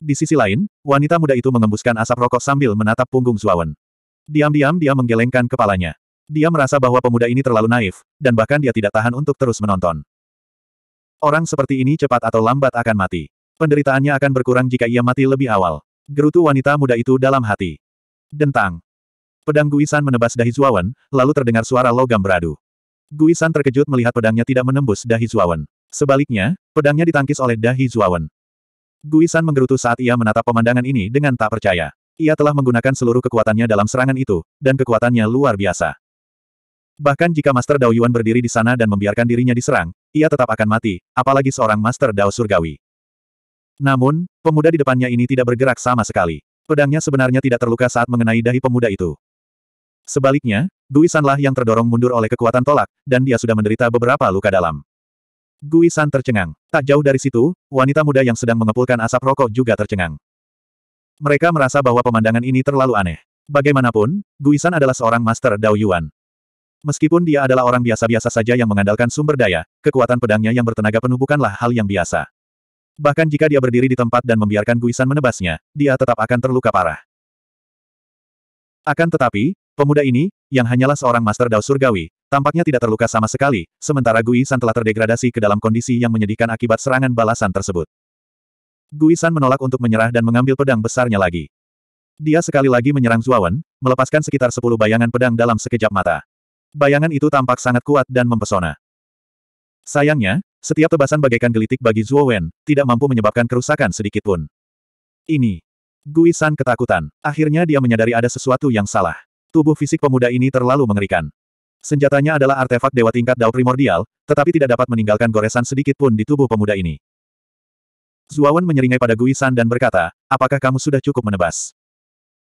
Di sisi lain, wanita muda itu mengembuskan asap rokok sambil menatap punggung Zuawan. Diam-diam dia menggelengkan kepalanya. Dia merasa bahwa pemuda ini terlalu naif, dan bahkan dia tidak tahan untuk terus menonton. Orang seperti ini cepat atau lambat akan mati. Penderitaannya akan berkurang jika ia mati lebih awal. Gerutu wanita muda itu dalam hati. Dentang. Pedang Guisan menebas dahi Zuawan, lalu terdengar suara logam beradu. Guisan terkejut melihat pedangnya tidak menembus dahi Zuawan. Sebaliknya, pedangnya ditangkis oleh dahi Zuawan. Guisan menggerutu saat ia menatap pemandangan ini dengan tak percaya. Ia telah menggunakan seluruh kekuatannya dalam serangan itu, dan kekuatannya luar biasa. Bahkan jika Master Dao Yuan berdiri di sana dan membiarkan dirinya diserang, ia tetap akan mati, apalagi seorang Master Dao Surgawi. Namun, pemuda di depannya ini tidak bergerak sama sekali. Pedangnya sebenarnya tidak terluka saat mengenai dahi pemuda itu. Sebaliknya, Guisanlah yang terdorong mundur oleh kekuatan tolak, dan dia sudah menderita beberapa luka dalam. Guisan tercengang. Tak jauh dari situ, wanita muda yang sedang mengepulkan asap rokok juga tercengang. Mereka merasa bahwa pemandangan ini terlalu aneh. Bagaimanapun, Guisan adalah seorang master Dao Yuan. Meskipun dia adalah orang biasa-biasa saja yang mengandalkan sumber daya, kekuatan pedangnya yang bertenaga penuh bukanlah hal yang biasa. Bahkan jika dia berdiri di tempat dan membiarkan Guisan menebasnya, dia tetap akan terluka parah. Akan tetapi, Pemuda ini, yang hanyalah seorang master Dao surgawi, tampaknya tidak terluka sama sekali, sementara Gui San telah terdegradasi ke dalam kondisi yang menyedihkan akibat serangan balasan tersebut. Gui menolak untuk menyerah dan mengambil pedang besarnya lagi. Dia sekali lagi menyerang Zuawan, melepaskan sekitar sepuluh bayangan pedang dalam sekejap mata. Bayangan itu tampak sangat kuat dan mempesona. Sayangnya, setiap tebasan bagaikan gelitik bagi Zhuo tidak mampu menyebabkan kerusakan sedikitpun. Ini. Gui ketakutan. Akhirnya dia menyadari ada sesuatu yang salah. Tubuh fisik pemuda ini terlalu mengerikan. Senjatanya adalah artefak dewa tingkat dao primordial, tetapi tidak dapat meninggalkan goresan sedikit pun di tubuh pemuda ini. Zuawan menyeringai pada Guisan dan berkata, apakah kamu sudah cukup menebas?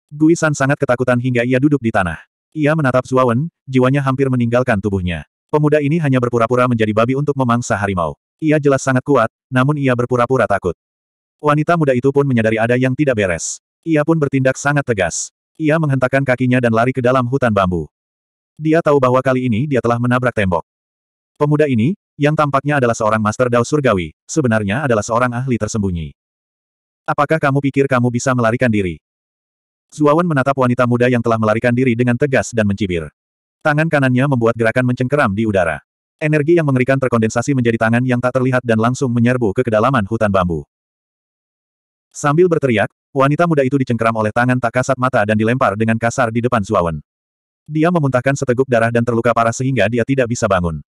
Guisan sangat ketakutan hingga ia duduk di tanah. Ia menatap Zuawan, jiwanya hampir meninggalkan tubuhnya. Pemuda ini hanya berpura-pura menjadi babi untuk memangsa harimau. Ia jelas sangat kuat, namun ia berpura-pura takut. Wanita muda itu pun menyadari ada yang tidak beres. Ia pun bertindak sangat tegas. Ia menghentakkan kakinya dan lari ke dalam hutan bambu. Dia tahu bahwa kali ini dia telah menabrak tembok. Pemuda ini, yang tampaknya adalah seorang master Dao Surgawi, sebenarnya adalah seorang ahli tersembunyi. Apakah kamu pikir kamu bisa melarikan diri? Zuawan menatap wanita muda yang telah melarikan diri dengan tegas dan mencibir. Tangan kanannya membuat gerakan mencengkeram di udara. Energi yang mengerikan terkondensasi menjadi tangan yang tak terlihat dan langsung menyerbu ke kedalaman hutan bambu. Sambil berteriak, Wanita muda itu dicengkeram oleh tangan tak kasat mata dan dilempar dengan kasar di depan Zuawan. Dia memuntahkan seteguk darah dan terluka parah sehingga dia tidak bisa bangun.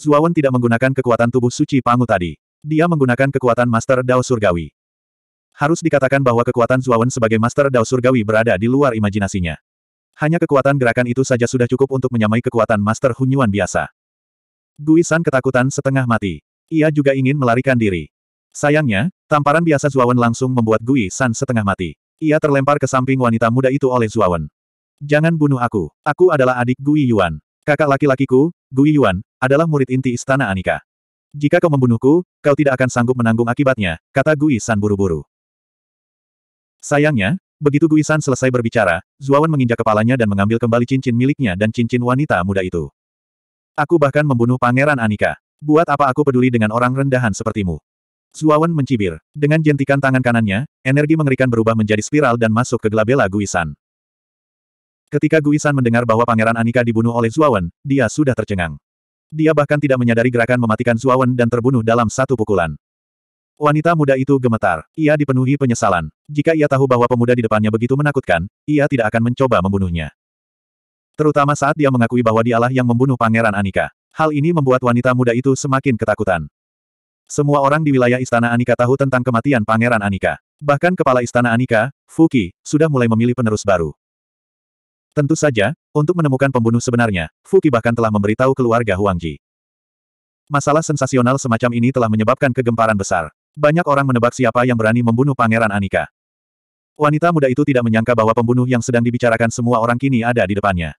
Zuawan tidak menggunakan kekuatan tubuh suci Pangu tadi. Dia menggunakan kekuatan Master Dao Surgawi. Harus dikatakan bahwa kekuatan Zuawan sebagai Master Dao Surgawi berada di luar imajinasinya. Hanya kekuatan gerakan itu saja sudah cukup untuk menyamai kekuatan Master Hunyuan biasa. Guisan ketakutan setengah mati. Ia juga ingin melarikan diri. Sayangnya, Tamparan biasa Zuawan langsung membuat Gui San setengah mati. Ia terlempar ke samping wanita muda itu oleh Zuawan. Jangan bunuh aku. Aku adalah adik Gui Yuan. Kakak laki-lakiku, Gui Yuan, adalah murid inti istana Anika. Jika kau membunuhku, kau tidak akan sanggup menanggung akibatnya, kata Gui San buru-buru. Sayangnya, begitu Gui San selesai berbicara, Zuawan menginjak kepalanya dan mengambil kembali cincin miliknya dan cincin wanita muda itu. Aku bahkan membunuh Pangeran Anika. Buat apa aku peduli dengan orang rendahan sepertimu? Zuawan mencibir. Dengan jentikan tangan kanannya, energi mengerikan berubah menjadi spiral dan masuk ke gelabela Guisan. Ketika Guisan mendengar bahwa Pangeran Anika dibunuh oleh Zuawan, dia sudah tercengang. Dia bahkan tidak menyadari gerakan mematikan Zuawan dan terbunuh dalam satu pukulan. Wanita muda itu gemetar. Ia dipenuhi penyesalan. Jika ia tahu bahwa pemuda di depannya begitu menakutkan, ia tidak akan mencoba membunuhnya. Terutama saat dia mengakui bahwa dialah yang membunuh Pangeran Anika. Hal ini membuat wanita muda itu semakin ketakutan. Semua orang di wilayah Istana Anika tahu tentang kematian Pangeran Anika. Bahkan Kepala Istana Anika, Fuki, sudah mulai memilih penerus baru. Tentu saja, untuk menemukan pembunuh sebenarnya, Fuki bahkan telah memberitahu keluarga Huangji. Masalah sensasional semacam ini telah menyebabkan kegemparan besar. Banyak orang menebak siapa yang berani membunuh Pangeran Anika. Wanita muda itu tidak menyangka bahwa pembunuh yang sedang dibicarakan semua orang kini ada di depannya.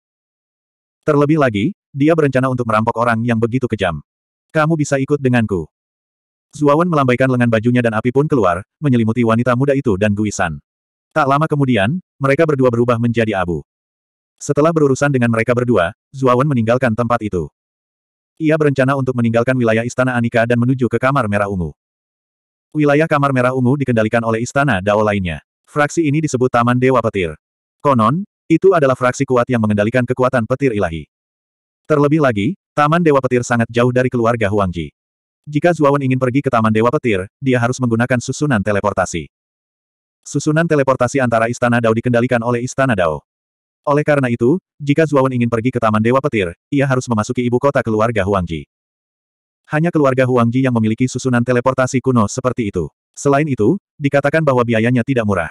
Terlebih lagi, dia berencana untuk merampok orang yang begitu kejam. Kamu bisa ikut denganku. Zuawan melambaikan lengan bajunya dan api pun keluar, menyelimuti wanita muda itu dan Guisan. Tak lama kemudian, mereka berdua berubah menjadi abu. Setelah berurusan dengan mereka berdua, Zuawan meninggalkan tempat itu. Ia berencana untuk meninggalkan wilayah Istana Anika dan menuju ke Kamar Merah Ungu. Wilayah Kamar Merah Ungu dikendalikan oleh Istana Dao lainnya. Fraksi ini disebut Taman Dewa Petir. Konon, itu adalah fraksi kuat yang mengendalikan kekuatan petir ilahi. Terlebih lagi, Taman Dewa Petir sangat jauh dari keluarga Huangji. Jika Zuawan ingin pergi ke Taman Dewa Petir, dia harus menggunakan susunan teleportasi. Susunan teleportasi antara Istana Dao dikendalikan oleh Istana Dao. Oleh karena itu, jika Zuawan ingin pergi ke Taman Dewa Petir, ia harus memasuki ibu kota keluarga Huangji. Hanya keluarga Huangji yang memiliki susunan teleportasi kuno seperti itu. Selain itu, dikatakan bahwa biayanya tidak murah.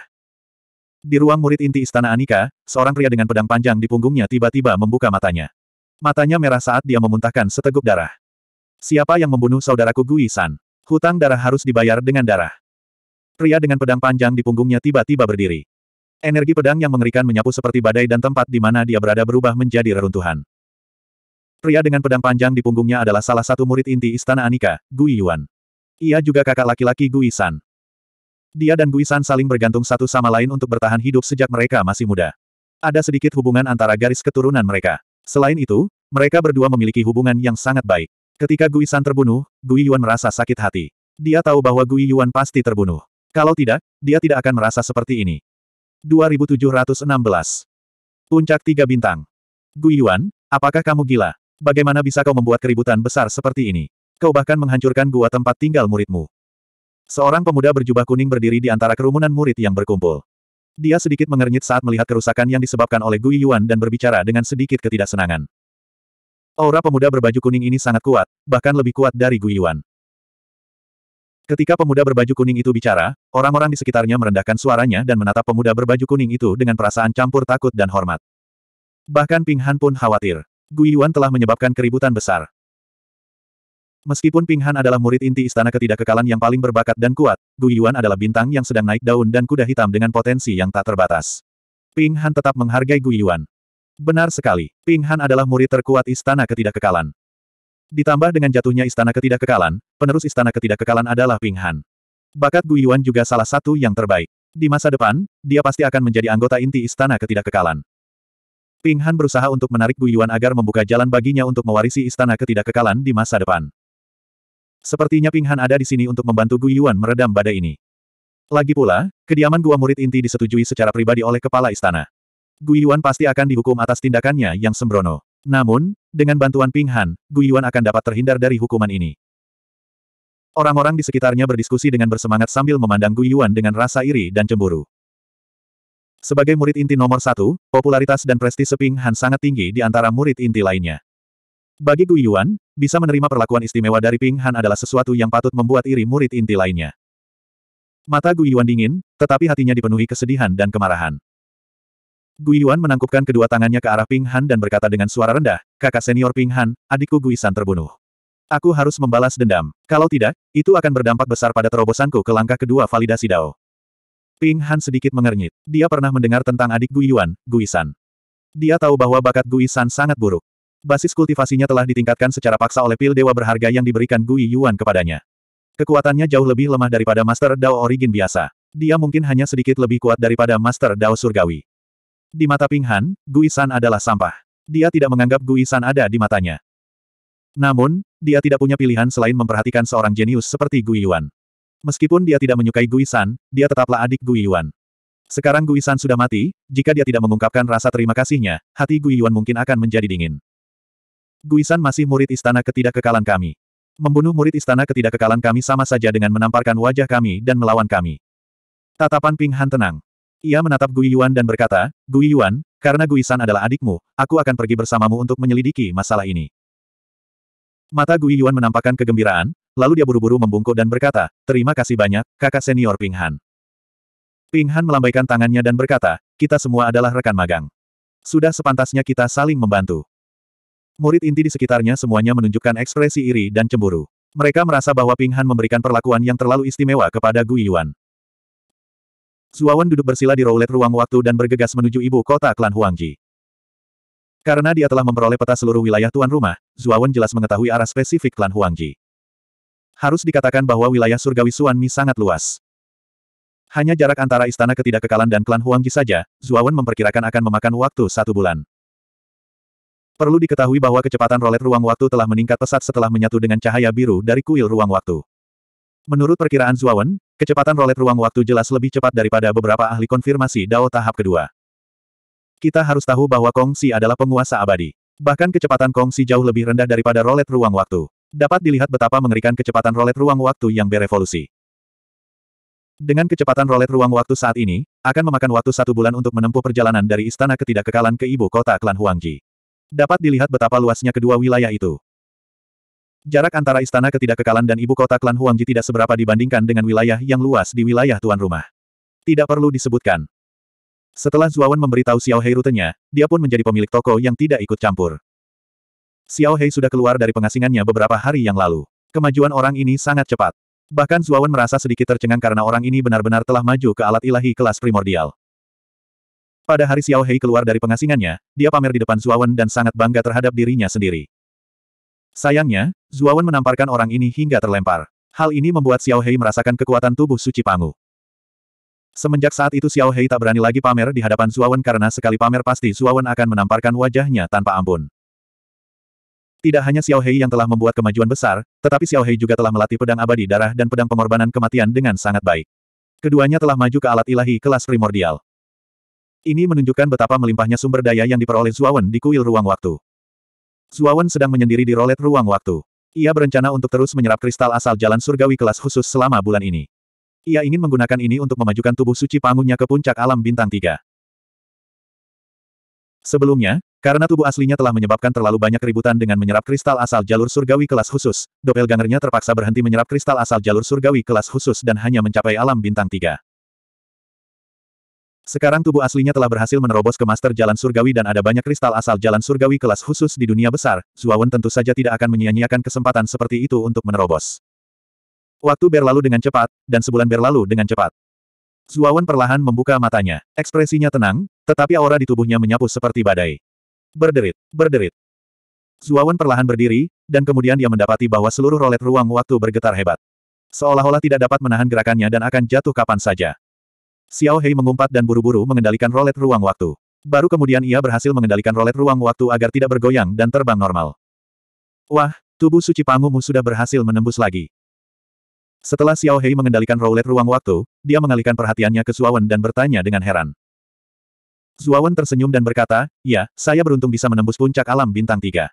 Di ruang murid inti Istana Anika, seorang pria dengan pedang panjang di punggungnya tiba-tiba membuka matanya. Matanya merah saat dia memuntahkan seteguk darah. Siapa yang membunuh saudaraku Gui San? Hutang darah harus dibayar dengan darah. Pria dengan pedang panjang di punggungnya tiba-tiba berdiri. Energi pedang yang mengerikan menyapu seperti badai dan tempat di mana dia berada berubah menjadi reruntuhan. Pria dengan pedang panjang di punggungnya adalah salah satu murid inti Istana Anika, Gui Yuan. Ia juga kakak laki-laki Gui San. Dia dan Gui San saling bergantung satu sama lain untuk bertahan hidup sejak mereka masih muda. Ada sedikit hubungan antara garis keturunan mereka. Selain itu, mereka berdua memiliki hubungan yang sangat baik. Ketika Gui San terbunuh, Gui Yuan merasa sakit hati. Dia tahu bahwa Gui Yuan pasti terbunuh. Kalau tidak, dia tidak akan merasa seperti ini. 2716 Puncak Tiga Bintang Gui Yuan, apakah kamu gila? Bagaimana bisa kau membuat keributan besar seperti ini? Kau bahkan menghancurkan gua tempat tinggal muridmu. Seorang pemuda berjubah kuning berdiri di antara kerumunan murid yang berkumpul. Dia sedikit mengernyit saat melihat kerusakan yang disebabkan oleh Gui Yuan dan berbicara dengan sedikit ketidaksenangan. Aura pemuda berbaju kuning ini sangat kuat, bahkan lebih kuat dari Guyuan. Ketika pemuda berbaju kuning itu bicara, orang-orang di sekitarnya merendahkan suaranya dan menatap pemuda berbaju kuning itu dengan perasaan campur takut dan hormat. Bahkan Ping Han pun khawatir. Guyuan telah menyebabkan keributan besar. Meskipun Ping Han adalah murid inti istana ketidakkekalan yang paling berbakat dan kuat, Guyuan adalah bintang yang sedang naik daun dan kuda hitam dengan potensi yang tak terbatas. Ping Han tetap menghargai Guyuan. Benar sekali, Ping Han adalah murid terkuat Istana Ketidakkekalan. Ditambah dengan jatuhnya Istana Ketidakkekalan, penerus Istana Ketidakkekalan adalah Ping Han. Bakat Gu Yuan juga salah satu yang terbaik. Di masa depan, dia pasti akan menjadi anggota inti Istana Ketidakkekalan. Ping Han berusaha untuk menarik Gu Yuan agar membuka jalan baginya untuk mewarisi Istana Ketidakkekalan di masa depan. Sepertinya Ping Han ada di sini untuk membantu Gu Yuan meredam badai ini. Lagi pula, kediaman gua murid inti disetujui secara pribadi oleh kepala istana. Guiyuan pasti akan dihukum atas tindakannya yang sembrono. Namun, dengan bantuan Ping Han, Guiyuan akan dapat terhindar dari hukuman ini. Orang-orang di sekitarnya berdiskusi dengan bersemangat sambil memandang Guiyuan dengan rasa iri dan cemburu. Sebagai murid inti nomor satu, popularitas dan prestise Ping Han sangat tinggi di antara murid inti lainnya. Bagi Guiyuan, bisa menerima perlakuan istimewa dari Ping Han adalah sesuatu yang patut membuat iri murid inti lainnya. Mata Guiyuan dingin, tetapi hatinya dipenuhi kesedihan dan kemarahan. Gui Yuan menangkupkan kedua tangannya ke arah Ping Han dan berkata dengan suara rendah, kakak senior Ping Han, adikku Gui San terbunuh. Aku harus membalas dendam. Kalau tidak, itu akan berdampak besar pada terobosanku ke langkah kedua validasi Dao. Ping Han sedikit mengernyit. Dia pernah mendengar tentang adik Gui Yuan, Gui San. Dia tahu bahwa bakat Gui San sangat buruk. Basis kultivasinya telah ditingkatkan secara paksa oleh pil dewa berharga yang diberikan Gui Yuan kepadanya. Kekuatannya jauh lebih lemah daripada Master Dao Origin biasa. Dia mungkin hanya sedikit lebih kuat daripada Master Dao Surgawi. Di mata Ping Han, Guisan adalah sampah. Dia tidak menganggap Guisan ada di matanya. Namun, dia tidak punya pilihan selain memperhatikan seorang jenius seperti Guiyuan. Meskipun dia tidak menyukai Guisan, dia tetaplah adik Guiyuan. Sekarang Guisan sudah mati, jika dia tidak mengungkapkan rasa terima kasihnya, hati Guiyuan mungkin akan menjadi dingin. Guisan masih murid istana ketidakkekalan kami. Membunuh murid istana ketidakkekalan kami sama saja dengan menamparkan wajah kami dan melawan kami. Tatapan Ping Han tenang. Ia menatap Gui Yuan dan berkata, Gui Yuan, karena Gui San adalah adikmu, aku akan pergi bersamamu untuk menyelidiki masalah ini. Mata Gui Yuan menampakkan kegembiraan, lalu dia buru-buru membungkuk dan berkata, terima kasih banyak, kakak senior Ping Han. Ping Han melambaikan tangannya dan berkata, kita semua adalah rekan magang. Sudah sepantasnya kita saling membantu. Murid inti di sekitarnya semuanya menunjukkan ekspresi iri dan cemburu. Mereka merasa bahwa Ping Han memberikan perlakuan yang terlalu istimewa kepada Gui Yuan. Zuawan duduk bersila di roulette ruang waktu dan bergegas menuju ibu kota klan Huangji. Karena dia telah memperoleh peta seluruh wilayah tuan rumah, Zuawan jelas mengetahui arah spesifik klan Huangji. Harus dikatakan bahwa wilayah surgawi Mi sangat luas. Hanya jarak antara istana ketidakkekalan dan klan Huangji saja, Zuawan memperkirakan akan memakan waktu satu bulan. Perlu diketahui bahwa kecepatan rolet ruang waktu telah meningkat pesat setelah menyatu dengan cahaya biru dari kuil ruang waktu. Menurut perkiraan Zuawan, Kecepatan rolet ruang waktu jelas lebih cepat daripada beberapa ahli konfirmasi Dao tahap kedua. Kita harus tahu bahwa Kong Kongsi adalah penguasa abadi. Bahkan kecepatan Kong Kongsi jauh lebih rendah daripada rolet ruang waktu. Dapat dilihat betapa mengerikan kecepatan rolet ruang waktu yang berevolusi. Dengan kecepatan rolet ruang waktu saat ini, akan memakan waktu satu bulan untuk menempuh perjalanan dari istana ketidakkekalan ke ibu kota klan Huangji. Dapat dilihat betapa luasnya kedua wilayah itu. Jarak antara istana ketidakkekalan dan ibu kota klan Huangji tidak seberapa dibandingkan dengan wilayah yang luas di wilayah tuan rumah. Tidak perlu disebutkan. Setelah Zuawan memberitahu Xiao Hei rutenya, dia pun menjadi pemilik toko yang tidak ikut campur. Xiao Hei sudah keluar dari pengasingannya beberapa hari yang lalu. Kemajuan orang ini sangat cepat. Bahkan Zuawan merasa sedikit tercengang karena orang ini benar-benar telah maju ke alat ilahi kelas primordial. Pada hari Xiao Hei keluar dari pengasingannya, dia pamer di depan Zuawan dan sangat bangga terhadap dirinya sendiri. Sayangnya, Zuawan menamparkan orang ini hingga terlempar. Hal ini membuat Xiao Hei merasakan kekuatan tubuh suci Pangu. Semenjak saat itu Xiao Hei tak berani lagi pamer di hadapan Zuawan karena sekali pamer pasti Zuawan akan menamparkan wajahnya tanpa ampun. Tidak hanya Xiao Hei yang telah membuat kemajuan besar, tetapi Xiao Hei juga telah melatih pedang abadi darah dan pedang pengorbanan kematian dengan sangat baik. Keduanya telah maju ke alat ilahi kelas primordial. Ini menunjukkan betapa melimpahnya sumber daya yang diperoleh Zuawan di kuil ruang waktu. Zuawan sedang menyendiri di rolet ruang waktu. Ia berencana untuk terus menyerap kristal asal jalan surgawi kelas khusus selama bulan ini. Ia ingin menggunakan ini untuk memajukan tubuh suci panggungnya ke puncak alam bintang tiga. Sebelumnya, karena tubuh aslinya telah menyebabkan terlalu banyak keributan dengan menyerap kristal asal jalur surgawi kelas khusus, doppelgangernya terpaksa berhenti menyerap kristal asal jalur surgawi kelas khusus dan hanya mencapai alam bintang tiga. Sekarang tubuh aslinya telah berhasil menerobos ke Master Jalan Surgawi dan ada banyak kristal asal Jalan Surgawi kelas khusus di dunia besar, Zuawan tentu saja tidak akan menyia-nyiakan kesempatan seperti itu untuk menerobos. Waktu berlalu dengan cepat, dan sebulan berlalu dengan cepat. Zuawan perlahan membuka matanya. Ekspresinya tenang, tetapi aura di tubuhnya menyapu seperti badai. Berderit, berderit. Zuawan perlahan berdiri, dan kemudian dia mendapati bahwa seluruh rolet ruang waktu bergetar hebat. Seolah-olah tidak dapat menahan gerakannya dan akan jatuh kapan saja. Xiao Hei mengumpat dan buru-buru mengendalikan rolet ruang waktu. Baru kemudian ia berhasil mengendalikan rolet ruang waktu agar tidak bergoyang dan terbang normal. Wah, tubuh suci pangumu sudah berhasil menembus lagi. Setelah Xiao Hei mengendalikan rolet ruang waktu, dia mengalihkan perhatiannya ke Zuawan dan bertanya dengan heran. Zuawan tersenyum dan berkata, ya, saya beruntung bisa menembus puncak alam bintang tiga.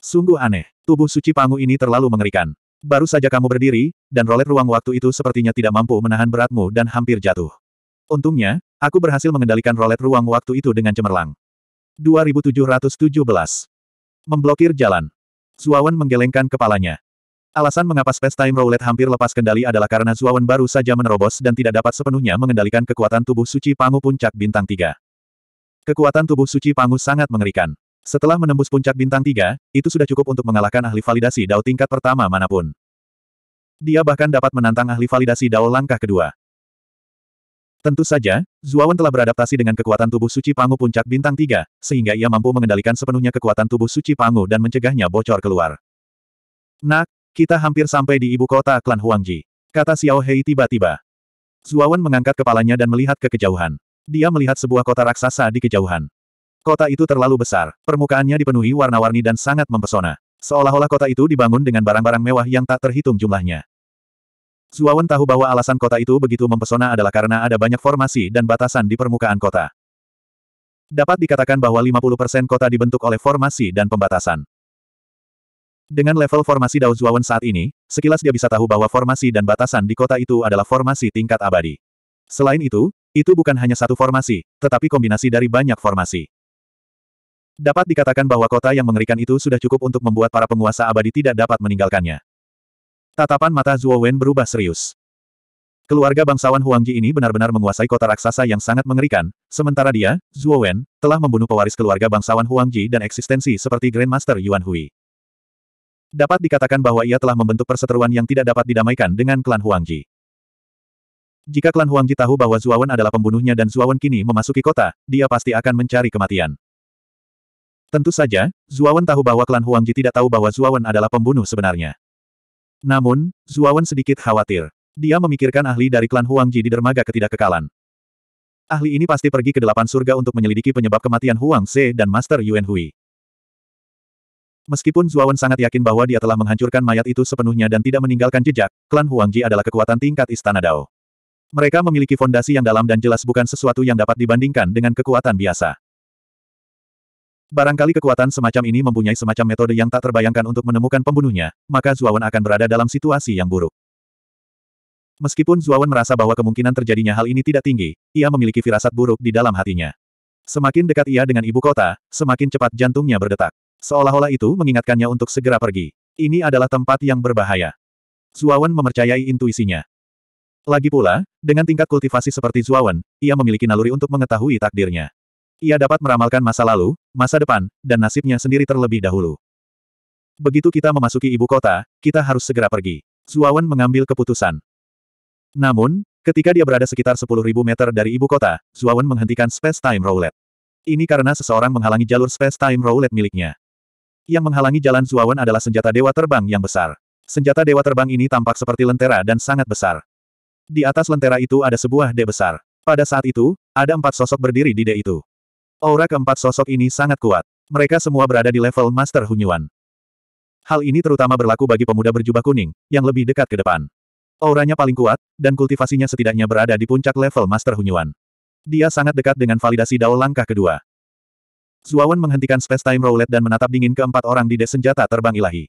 Sungguh aneh, tubuh suci pangu ini terlalu mengerikan. Baru saja kamu berdiri, dan rolet ruang waktu itu sepertinya tidak mampu menahan beratmu dan hampir jatuh. Untungnya, aku berhasil mengendalikan rolet ruang waktu itu dengan cemerlang. 2717. Memblokir jalan. Zuawan menggelengkan kepalanya. Alasan mengapa Space Time Roulette hampir lepas kendali adalah karena Zuawan baru saja menerobos dan tidak dapat sepenuhnya mengendalikan kekuatan tubuh suci Pangu Puncak Bintang tiga. Kekuatan tubuh suci Pangu sangat mengerikan. Setelah menembus puncak bintang tiga, itu sudah cukup untuk mengalahkan ahli validasi Dao tingkat pertama manapun. Dia bahkan dapat menantang ahli validasi Dao langkah kedua. Tentu saja, Zuawan telah beradaptasi dengan kekuatan tubuh suci Pangu puncak bintang tiga, sehingga ia mampu mengendalikan sepenuhnya kekuatan tubuh suci Pangu dan mencegahnya bocor keluar. Nak, kita hampir sampai di ibu kota klan Huangji. Kata Xiao Hei tiba-tiba. Zuawan mengangkat kepalanya dan melihat ke kejauhan. Dia melihat sebuah kota raksasa di kejauhan. Kota itu terlalu besar, permukaannya dipenuhi warna-warni dan sangat mempesona. Seolah-olah kota itu dibangun dengan barang-barang mewah yang tak terhitung jumlahnya. Zuawan tahu bahwa alasan kota itu begitu mempesona adalah karena ada banyak formasi dan batasan di permukaan kota. Dapat dikatakan bahwa 50% kota dibentuk oleh formasi dan pembatasan. Dengan level formasi Dao Zuawan saat ini, sekilas dia bisa tahu bahwa formasi dan batasan di kota itu adalah formasi tingkat abadi. Selain itu, itu bukan hanya satu formasi, tetapi kombinasi dari banyak formasi. Dapat dikatakan bahwa kota yang mengerikan itu sudah cukup untuk membuat para penguasa abadi tidak dapat meninggalkannya. Tatapan mata Zuo Wen berubah serius. Keluarga bangsawan Huangji ini benar-benar menguasai kota raksasa yang sangat mengerikan, sementara dia, Zuo Wen, telah membunuh pewaris keluarga bangsawan Huangji dan eksistensi seperti Grandmaster Yuan Hui. Dapat dikatakan bahwa ia telah membentuk perseteruan yang tidak dapat didamaikan dengan klan Huangji. Jika klan Huangji tahu bahwa Zuawan adalah pembunuhnya dan Zuawan kini memasuki kota, dia pasti akan mencari kematian. Tentu saja, Zuawan tahu bahwa klan Huangji tidak tahu bahwa Zuawan adalah pembunuh sebenarnya. Namun, Zuawan sedikit khawatir. Dia memikirkan ahli dari klan Huangji di dermaga ketidakkekalan. Ahli ini pasti pergi ke delapan surga untuk menyelidiki penyebab kematian Huang Ze dan Master Yuan Hui. Meskipun Zuawan sangat yakin bahwa dia telah menghancurkan mayat itu sepenuhnya dan tidak meninggalkan jejak, klan Huangji adalah kekuatan tingkat Istana Dao. Mereka memiliki fondasi yang dalam dan jelas bukan sesuatu yang dapat dibandingkan dengan kekuatan biasa. Barangkali kekuatan semacam ini mempunyai semacam metode yang tak terbayangkan untuk menemukan pembunuhnya, maka Zuawan akan berada dalam situasi yang buruk. Meskipun Zuawan merasa bahwa kemungkinan terjadinya hal ini tidak tinggi, ia memiliki firasat buruk di dalam hatinya. Semakin dekat ia dengan ibu kota, semakin cepat jantungnya berdetak. Seolah-olah itu mengingatkannya untuk segera pergi. Ini adalah tempat yang berbahaya. Zuawan memercayai intuisinya. Lagi pula, dengan tingkat kultivasi seperti Zuawan, ia memiliki naluri untuk mengetahui takdirnya. Ia dapat meramalkan masa lalu, masa depan, dan nasibnya sendiri terlebih dahulu. Begitu kita memasuki ibu kota, kita harus segera pergi. Zuawan mengambil keputusan. Namun, ketika dia berada sekitar 10.000 meter dari ibu kota, Zuawan menghentikan space-time roulette. Ini karena seseorang menghalangi jalur space-time roulette miliknya. Yang menghalangi jalan Zuawan adalah senjata dewa terbang yang besar. Senjata dewa terbang ini tampak seperti lentera dan sangat besar. Di atas lentera itu ada sebuah D besar. Pada saat itu, ada empat sosok berdiri di D itu. Aura keempat sosok ini sangat kuat. Mereka semua berada di level Master Hunyuan. Hal ini terutama berlaku bagi pemuda berjubah kuning, yang lebih dekat ke depan. Auranya paling kuat, dan kultivasinya setidaknya berada di puncak level Master Hunyuan. Dia sangat dekat dengan validasi dao langkah kedua. Zuawan menghentikan space-time roulette dan menatap dingin keempat orang di desenjata senjata terbang ilahi.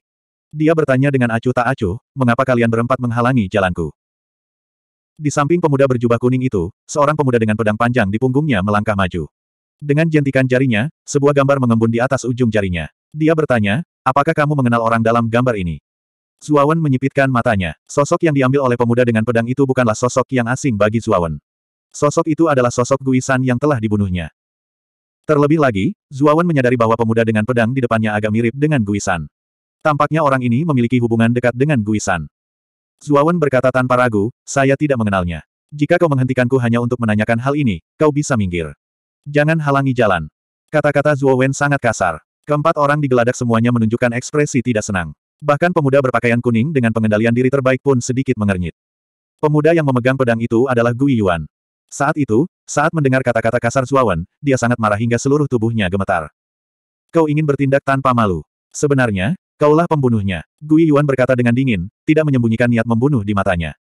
Dia bertanya dengan acuh tak acuh, mengapa kalian berempat menghalangi jalanku? Di samping pemuda berjubah kuning itu, seorang pemuda dengan pedang panjang di punggungnya melangkah maju. Dengan jentikan jarinya, sebuah gambar mengembun di atas ujung jarinya. Dia bertanya, apakah kamu mengenal orang dalam gambar ini? Zuawan menyipitkan matanya. Sosok yang diambil oleh pemuda dengan pedang itu bukanlah sosok yang asing bagi Zuawan. Sosok itu adalah sosok Guisan yang telah dibunuhnya. Terlebih lagi, Zuawan menyadari bahwa pemuda dengan pedang di depannya agak mirip dengan Guisan. Tampaknya orang ini memiliki hubungan dekat dengan Guisan. Zuawan berkata tanpa ragu, saya tidak mengenalnya. Jika kau menghentikanku hanya untuk menanyakan hal ini, kau bisa minggir. Jangan halangi jalan. Kata-kata Zuo Wen sangat kasar. Keempat orang digeladak semuanya menunjukkan ekspresi tidak senang. Bahkan pemuda berpakaian kuning dengan pengendalian diri terbaik pun sedikit mengernyit. Pemuda yang memegang pedang itu adalah Gui Yuan. Saat itu, saat mendengar kata-kata kasar Wen, dia sangat marah hingga seluruh tubuhnya gemetar. Kau ingin bertindak tanpa malu. Sebenarnya, kaulah pembunuhnya. Gui Yuan berkata dengan dingin, tidak menyembunyikan niat membunuh di matanya.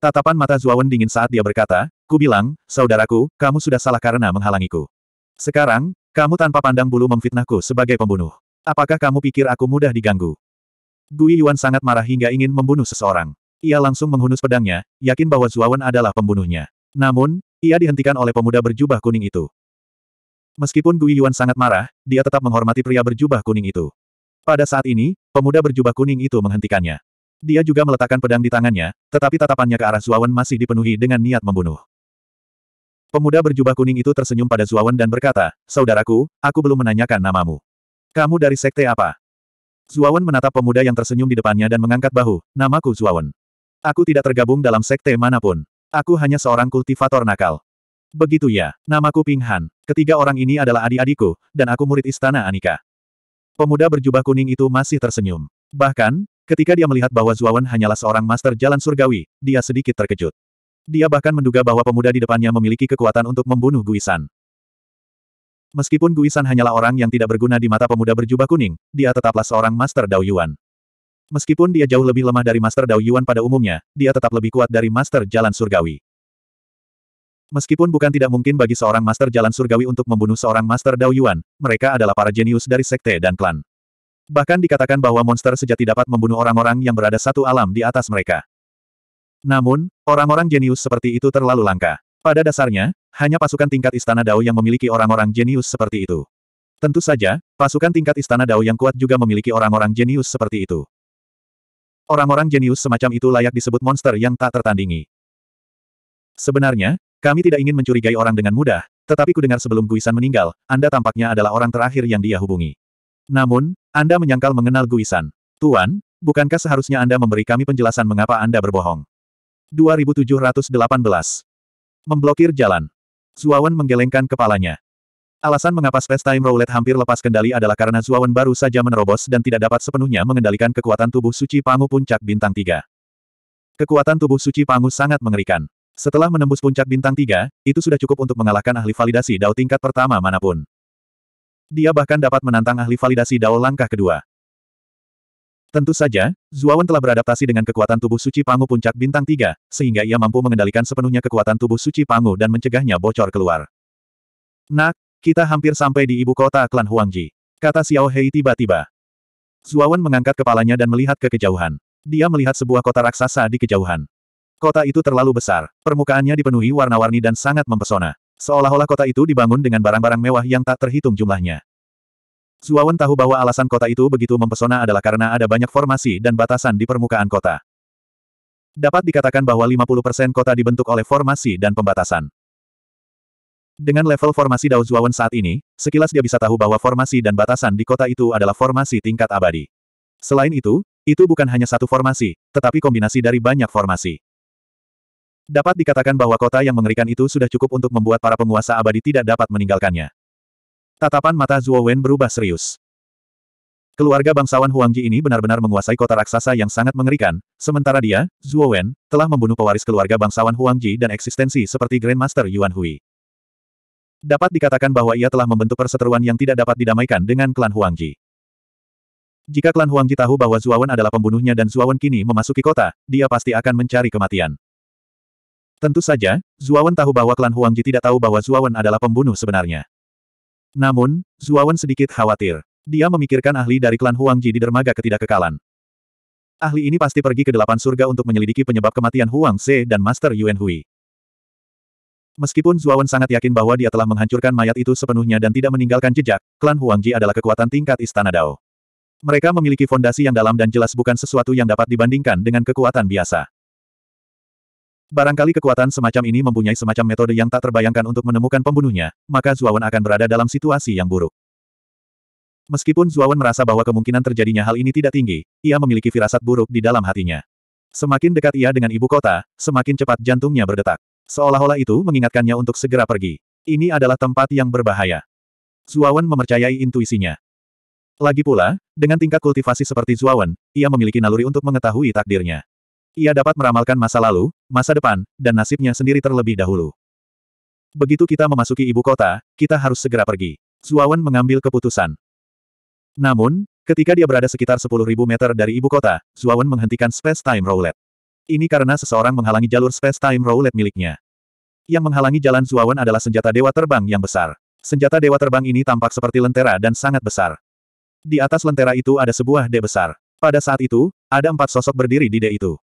Tatapan mata Zuawan dingin saat dia berkata, ku bilang, saudaraku, kamu sudah salah karena menghalangiku. Sekarang, kamu tanpa pandang bulu memfitnahku sebagai pembunuh. Apakah kamu pikir aku mudah diganggu? Gui Yuan sangat marah hingga ingin membunuh seseorang. Ia langsung menghunus pedangnya, yakin bahwa Zuawan adalah pembunuhnya. Namun, ia dihentikan oleh pemuda berjubah kuning itu. Meskipun Gui Yuan sangat marah, dia tetap menghormati pria berjubah kuning itu. Pada saat ini, pemuda berjubah kuning itu menghentikannya. Dia juga meletakkan pedang di tangannya, tetapi tatapannya ke arah Zuawan masih dipenuhi dengan niat membunuh. Pemuda berjubah kuning itu tersenyum pada Zuawan dan berkata, Saudaraku, aku belum menanyakan namamu. Kamu dari sekte apa? Zuawan menatap pemuda yang tersenyum di depannya dan mengangkat bahu, namaku Zuawan. Aku tidak tergabung dalam sekte manapun. Aku hanya seorang kultivator nakal. Begitu ya, namaku Ping Han. Ketiga orang ini adalah adik-adikku, dan aku murid istana Anika. Pemuda berjubah kuning itu masih tersenyum. Bahkan, Ketika dia melihat bahwa Zuawan hanyalah seorang master jalan surgawi, dia sedikit terkejut. Dia bahkan menduga bahwa pemuda di depannya memiliki kekuatan untuk membunuh Guisan. Meskipun Guisan hanyalah orang yang tidak berguna di mata pemuda berjubah kuning, dia tetaplah seorang master Dao Yuan. Meskipun dia jauh lebih lemah dari master Dao Yuan pada umumnya, dia tetap lebih kuat dari master jalan surgawi. Meskipun bukan tidak mungkin bagi seorang master jalan surgawi untuk membunuh seorang master Dao Yuan, mereka adalah para jenius dari sekte dan klan. Bahkan dikatakan bahwa monster sejati dapat membunuh orang-orang yang berada satu alam di atas mereka. Namun, orang-orang jenius seperti itu terlalu langka. Pada dasarnya, hanya pasukan tingkat Istana Dao yang memiliki orang-orang jenius seperti itu. Tentu saja, pasukan tingkat Istana Dao yang kuat juga memiliki orang-orang jenius seperti itu. Orang-orang jenius semacam itu layak disebut monster yang tak tertandingi. Sebenarnya, kami tidak ingin mencurigai orang dengan mudah, tetapi kudengar sebelum Guisan meninggal, Anda tampaknya adalah orang terakhir yang dia hubungi. Namun, anda menyangkal mengenal Guisan. Tuan, bukankah seharusnya Anda memberi kami penjelasan mengapa Anda berbohong? 2718. Memblokir jalan. Zuawan menggelengkan kepalanya. Alasan mengapa Space Time Roulette hampir lepas kendali adalah karena Zuawan baru saja menerobos dan tidak dapat sepenuhnya mengendalikan kekuatan tubuh suci Pangu Puncak Bintang 3. Kekuatan tubuh suci Pangu sangat mengerikan. Setelah menembus puncak bintang 3, itu sudah cukup untuk mengalahkan ahli validasi dao tingkat pertama manapun. Dia bahkan dapat menantang ahli validasi Dao langkah kedua. Tentu saja, Zuawan telah beradaptasi dengan kekuatan tubuh suci Pangu puncak bintang tiga, sehingga ia mampu mengendalikan sepenuhnya kekuatan tubuh suci Pangu dan mencegahnya bocor keluar. Nak, kita hampir sampai di ibu kota klan Huangji. Kata Xiao Hei tiba-tiba. Zuawan mengangkat kepalanya dan melihat ke kejauhan. Dia melihat sebuah kota raksasa di kejauhan. Kota itu terlalu besar, permukaannya dipenuhi warna-warni dan sangat mempesona. Seolah-olah kota itu dibangun dengan barang-barang mewah yang tak terhitung jumlahnya. Zuawan tahu bahwa alasan kota itu begitu mempesona adalah karena ada banyak formasi dan batasan di permukaan kota. Dapat dikatakan bahwa 50% kota dibentuk oleh formasi dan pembatasan. Dengan level formasi Dao Zuawan saat ini, sekilas dia bisa tahu bahwa formasi dan batasan di kota itu adalah formasi tingkat abadi. Selain itu, itu bukan hanya satu formasi, tetapi kombinasi dari banyak formasi. Dapat dikatakan bahwa kota yang mengerikan itu sudah cukup untuk membuat para penguasa abadi tidak dapat meninggalkannya. Tatapan mata Zuo Wen berubah serius. Keluarga bangsawan Huangji ini benar-benar menguasai kota raksasa yang sangat mengerikan, sementara dia, Zuo Wen, telah membunuh pewaris keluarga bangsawan Huangji dan eksistensi seperti Grandmaster Yuan Hui. Dapat dikatakan bahwa ia telah membentuk perseteruan yang tidak dapat didamaikan dengan klan Huangji. Jika klan Huangji tahu bahwa Zuawan adalah pembunuhnya dan Zuawan kini memasuki kota, dia pasti akan mencari kematian. Tentu saja, Zuawan tahu bahwa klan Huangji tidak tahu bahwa Zuawan adalah pembunuh sebenarnya. Namun, Zuawan sedikit khawatir. Dia memikirkan ahli dari klan Huangji di dermaga ketidakkekalan. Ahli ini pasti pergi ke delapan surga untuk menyelidiki penyebab kematian Huang Se dan Master Yuan Hui. Meskipun Zuawan sangat yakin bahwa dia telah menghancurkan mayat itu sepenuhnya dan tidak meninggalkan jejak, klan Huangji adalah kekuatan tingkat Istana Dao. Mereka memiliki fondasi yang dalam dan jelas bukan sesuatu yang dapat dibandingkan dengan kekuatan biasa. Barangkali kekuatan semacam ini mempunyai semacam metode yang tak terbayangkan untuk menemukan pembunuhnya, maka Zuawan akan berada dalam situasi yang buruk. Meskipun Zuawan merasa bahwa kemungkinan terjadinya hal ini tidak tinggi, ia memiliki firasat buruk di dalam hatinya. Semakin dekat ia dengan ibu kota, semakin cepat jantungnya berdetak. Seolah-olah itu mengingatkannya untuk segera pergi. Ini adalah tempat yang berbahaya. Zuawan memercayai intuisinya. Lagi pula, dengan tingkat kultivasi seperti Zuawan, ia memiliki naluri untuk mengetahui takdirnya. Ia dapat meramalkan masa lalu, masa depan, dan nasibnya sendiri terlebih dahulu. Begitu kita memasuki ibu kota, kita harus segera pergi. Zuawan mengambil keputusan. Namun, ketika dia berada sekitar 10.000 meter dari ibu kota, Zuawan menghentikan space-time roulette. Ini karena seseorang menghalangi jalur space-time roulette miliknya. Yang menghalangi jalan Zuawan adalah senjata dewa terbang yang besar. Senjata dewa terbang ini tampak seperti lentera dan sangat besar. Di atas lentera itu ada sebuah D besar. Pada saat itu, ada empat sosok berdiri di D itu.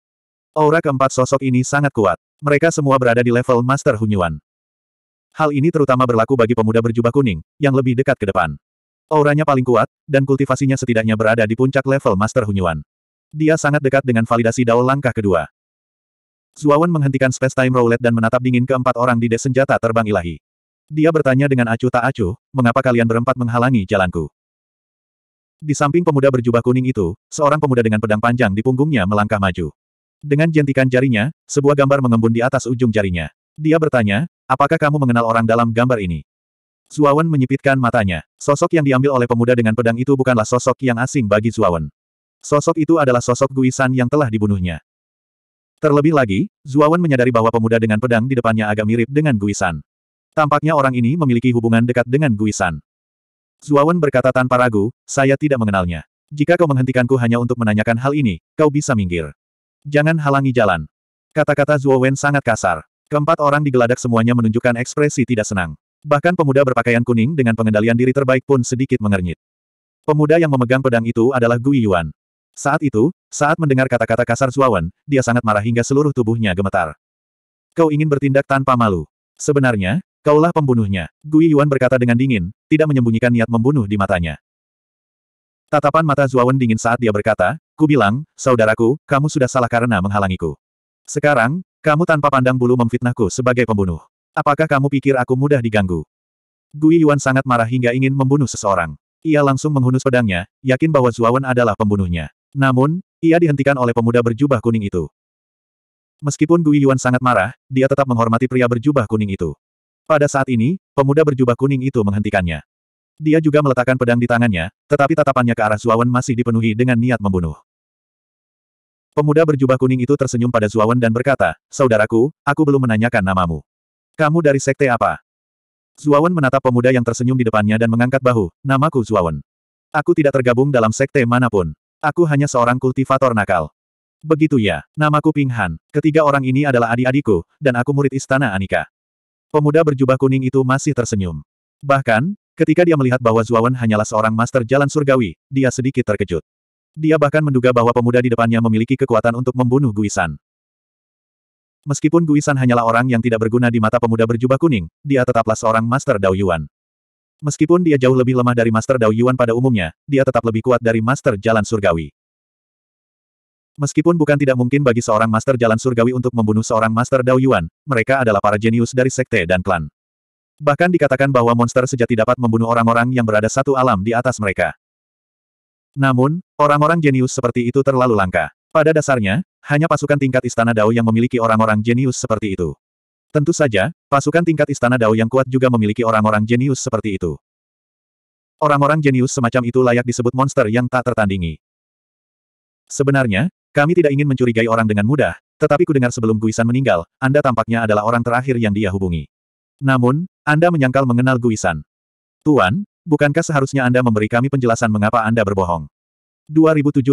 Aura keempat sosok ini sangat kuat. Mereka semua berada di level Master Hunyuan. Hal ini terutama berlaku bagi pemuda berjubah kuning, yang lebih dekat ke depan. Auranya paling kuat, dan kultivasinya setidaknya berada di puncak level Master Hunyuan. Dia sangat dekat dengan validasi dao langkah kedua. Zuawan menghentikan space time roulette dan menatap dingin keempat orang di desenjata senjata terbang ilahi. Dia bertanya dengan acuh tak acuh, mengapa kalian berempat menghalangi jalanku? Di samping pemuda berjubah kuning itu, seorang pemuda dengan pedang panjang di punggungnya melangkah maju. Dengan jentikan jarinya, sebuah gambar mengembun di atas ujung jarinya. Dia bertanya, apakah kamu mengenal orang dalam gambar ini? Zuawan menyipitkan matanya. Sosok yang diambil oleh pemuda dengan pedang itu bukanlah sosok yang asing bagi Zuawan. Sosok itu adalah sosok Guisan yang telah dibunuhnya. Terlebih lagi, Zuawan menyadari bahwa pemuda dengan pedang di depannya agak mirip dengan Guisan. Tampaknya orang ini memiliki hubungan dekat dengan Guisan. Zuawan berkata tanpa ragu, saya tidak mengenalnya. Jika kau menghentikanku hanya untuk menanyakan hal ini, kau bisa minggir. Jangan halangi jalan. Kata-kata Zuo Wen sangat kasar. Keempat orang digeladak semuanya menunjukkan ekspresi tidak senang. Bahkan pemuda berpakaian kuning dengan pengendalian diri terbaik pun sedikit mengernyit. Pemuda yang memegang pedang itu adalah Gui Yuan. Saat itu, saat mendengar kata-kata kasar Zuo Wen, dia sangat marah hingga seluruh tubuhnya gemetar. Kau ingin bertindak tanpa malu. Sebenarnya, Kaulah pembunuhnya. Gui Yuan berkata dengan dingin, tidak menyembunyikan niat membunuh di matanya. Tatapan mata Zuo Wen dingin saat dia berkata, Ku bilang, saudaraku, kamu sudah salah karena menghalangiku. Sekarang, kamu tanpa pandang bulu memfitnahku sebagai pembunuh. Apakah kamu pikir aku mudah diganggu? Gui Yuan sangat marah hingga ingin membunuh seseorang. Ia langsung menghunus pedangnya, yakin bahwa Zuawan adalah pembunuhnya. Namun, ia dihentikan oleh pemuda berjubah kuning itu. Meskipun Gui Yuan sangat marah, dia tetap menghormati pria berjubah kuning itu. Pada saat ini, pemuda berjubah kuning itu menghentikannya. Dia juga meletakkan pedang di tangannya, tetapi tatapannya ke arah Zuawan masih dipenuhi dengan niat membunuh. Pemuda berjubah kuning itu tersenyum pada Zuawan dan berkata, Saudaraku, aku belum menanyakan namamu. Kamu dari sekte apa? Zuawan menatap pemuda yang tersenyum di depannya dan mengangkat bahu, namaku Zuawan. Aku tidak tergabung dalam sekte manapun. Aku hanya seorang kultivator nakal. Begitu ya, namaku Ping Han. Ketiga orang ini adalah adik-adikku, dan aku murid istana Anika. Pemuda berjubah kuning itu masih tersenyum. Bahkan, ketika dia melihat bahwa Zuawan hanyalah seorang master jalan surgawi, dia sedikit terkejut. Dia bahkan menduga bahwa pemuda di depannya memiliki kekuatan untuk membunuh Guisan. Meskipun Guisan hanyalah orang yang tidak berguna di mata pemuda berjubah kuning, dia tetaplah seorang Master Dao Yuan. Meskipun dia jauh lebih lemah dari Master Dao Yuan pada umumnya, dia tetap lebih kuat dari Master Jalan Surgawi. Meskipun bukan tidak mungkin bagi seorang Master Jalan Surgawi untuk membunuh seorang Master Dao Yuan, mereka adalah para jenius dari sekte dan klan. Bahkan dikatakan bahwa monster sejati dapat membunuh orang-orang yang berada satu alam di atas mereka. Namun, orang-orang jenius seperti itu terlalu langka. Pada dasarnya, hanya pasukan tingkat Istana Dao yang memiliki orang-orang jenius seperti itu. Tentu saja, pasukan tingkat Istana Dao yang kuat juga memiliki orang-orang jenius seperti itu. Orang-orang jenius semacam itu layak disebut monster yang tak tertandingi. Sebenarnya, kami tidak ingin mencurigai orang dengan mudah, tetapi ku dengar sebelum Guisan meninggal, Anda tampaknya adalah orang terakhir yang dia hubungi. Namun, Anda menyangkal mengenal Guisan. Tuan, Bukankah seharusnya Anda memberi kami penjelasan mengapa Anda berbohong? 2719.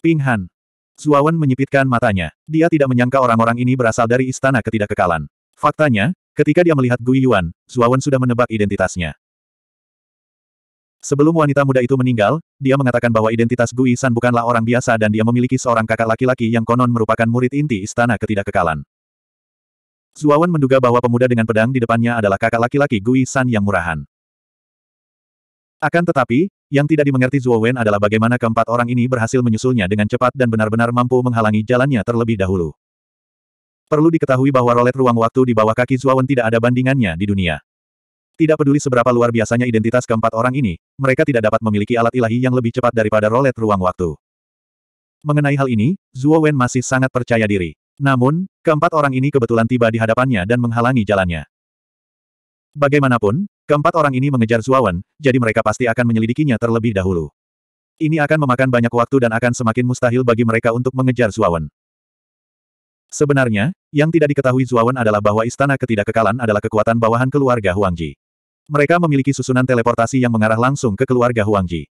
Ping Han. Zuawan menyipitkan matanya. Dia tidak menyangka orang-orang ini berasal dari istana ketidakkekalan. Faktanya, ketika dia melihat Gui Yuan, Zuawan sudah menebak identitasnya. Sebelum wanita muda itu meninggal, dia mengatakan bahwa identitas Gui San bukanlah orang biasa dan dia memiliki seorang kakak laki-laki yang konon merupakan murid inti istana ketidakkekalan. Zuawan menduga bahwa pemuda dengan pedang di depannya adalah kakak laki-laki Gui San yang murahan. Akan tetapi, yang tidak dimengerti Zhuo Wen adalah bagaimana keempat orang ini berhasil menyusulnya dengan cepat dan benar-benar mampu menghalangi jalannya terlebih dahulu. Perlu diketahui bahwa rolet ruang waktu di bawah kaki Zhuo Wen tidak ada bandingannya di dunia. Tidak peduli seberapa luar biasanya identitas keempat orang ini, mereka tidak dapat memiliki alat ilahi yang lebih cepat daripada rolet ruang waktu. Mengenai hal ini, Zhuo Wen masih sangat percaya diri. Namun, keempat orang ini kebetulan tiba di hadapannya dan menghalangi jalannya. Bagaimanapun, keempat orang ini mengejar Zuawan, jadi mereka pasti akan menyelidikinya terlebih dahulu. Ini akan memakan banyak waktu dan akan semakin mustahil bagi mereka untuk mengejar Zuawan. Sebenarnya, yang tidak diketahui Zuawan adalah bahwa istana ketidakkekalan adalah kekuatan bawahan keluarga Huangji. Mereka memiliki susunan teleportasi yang mengarah langsung ke keluarga Huangji.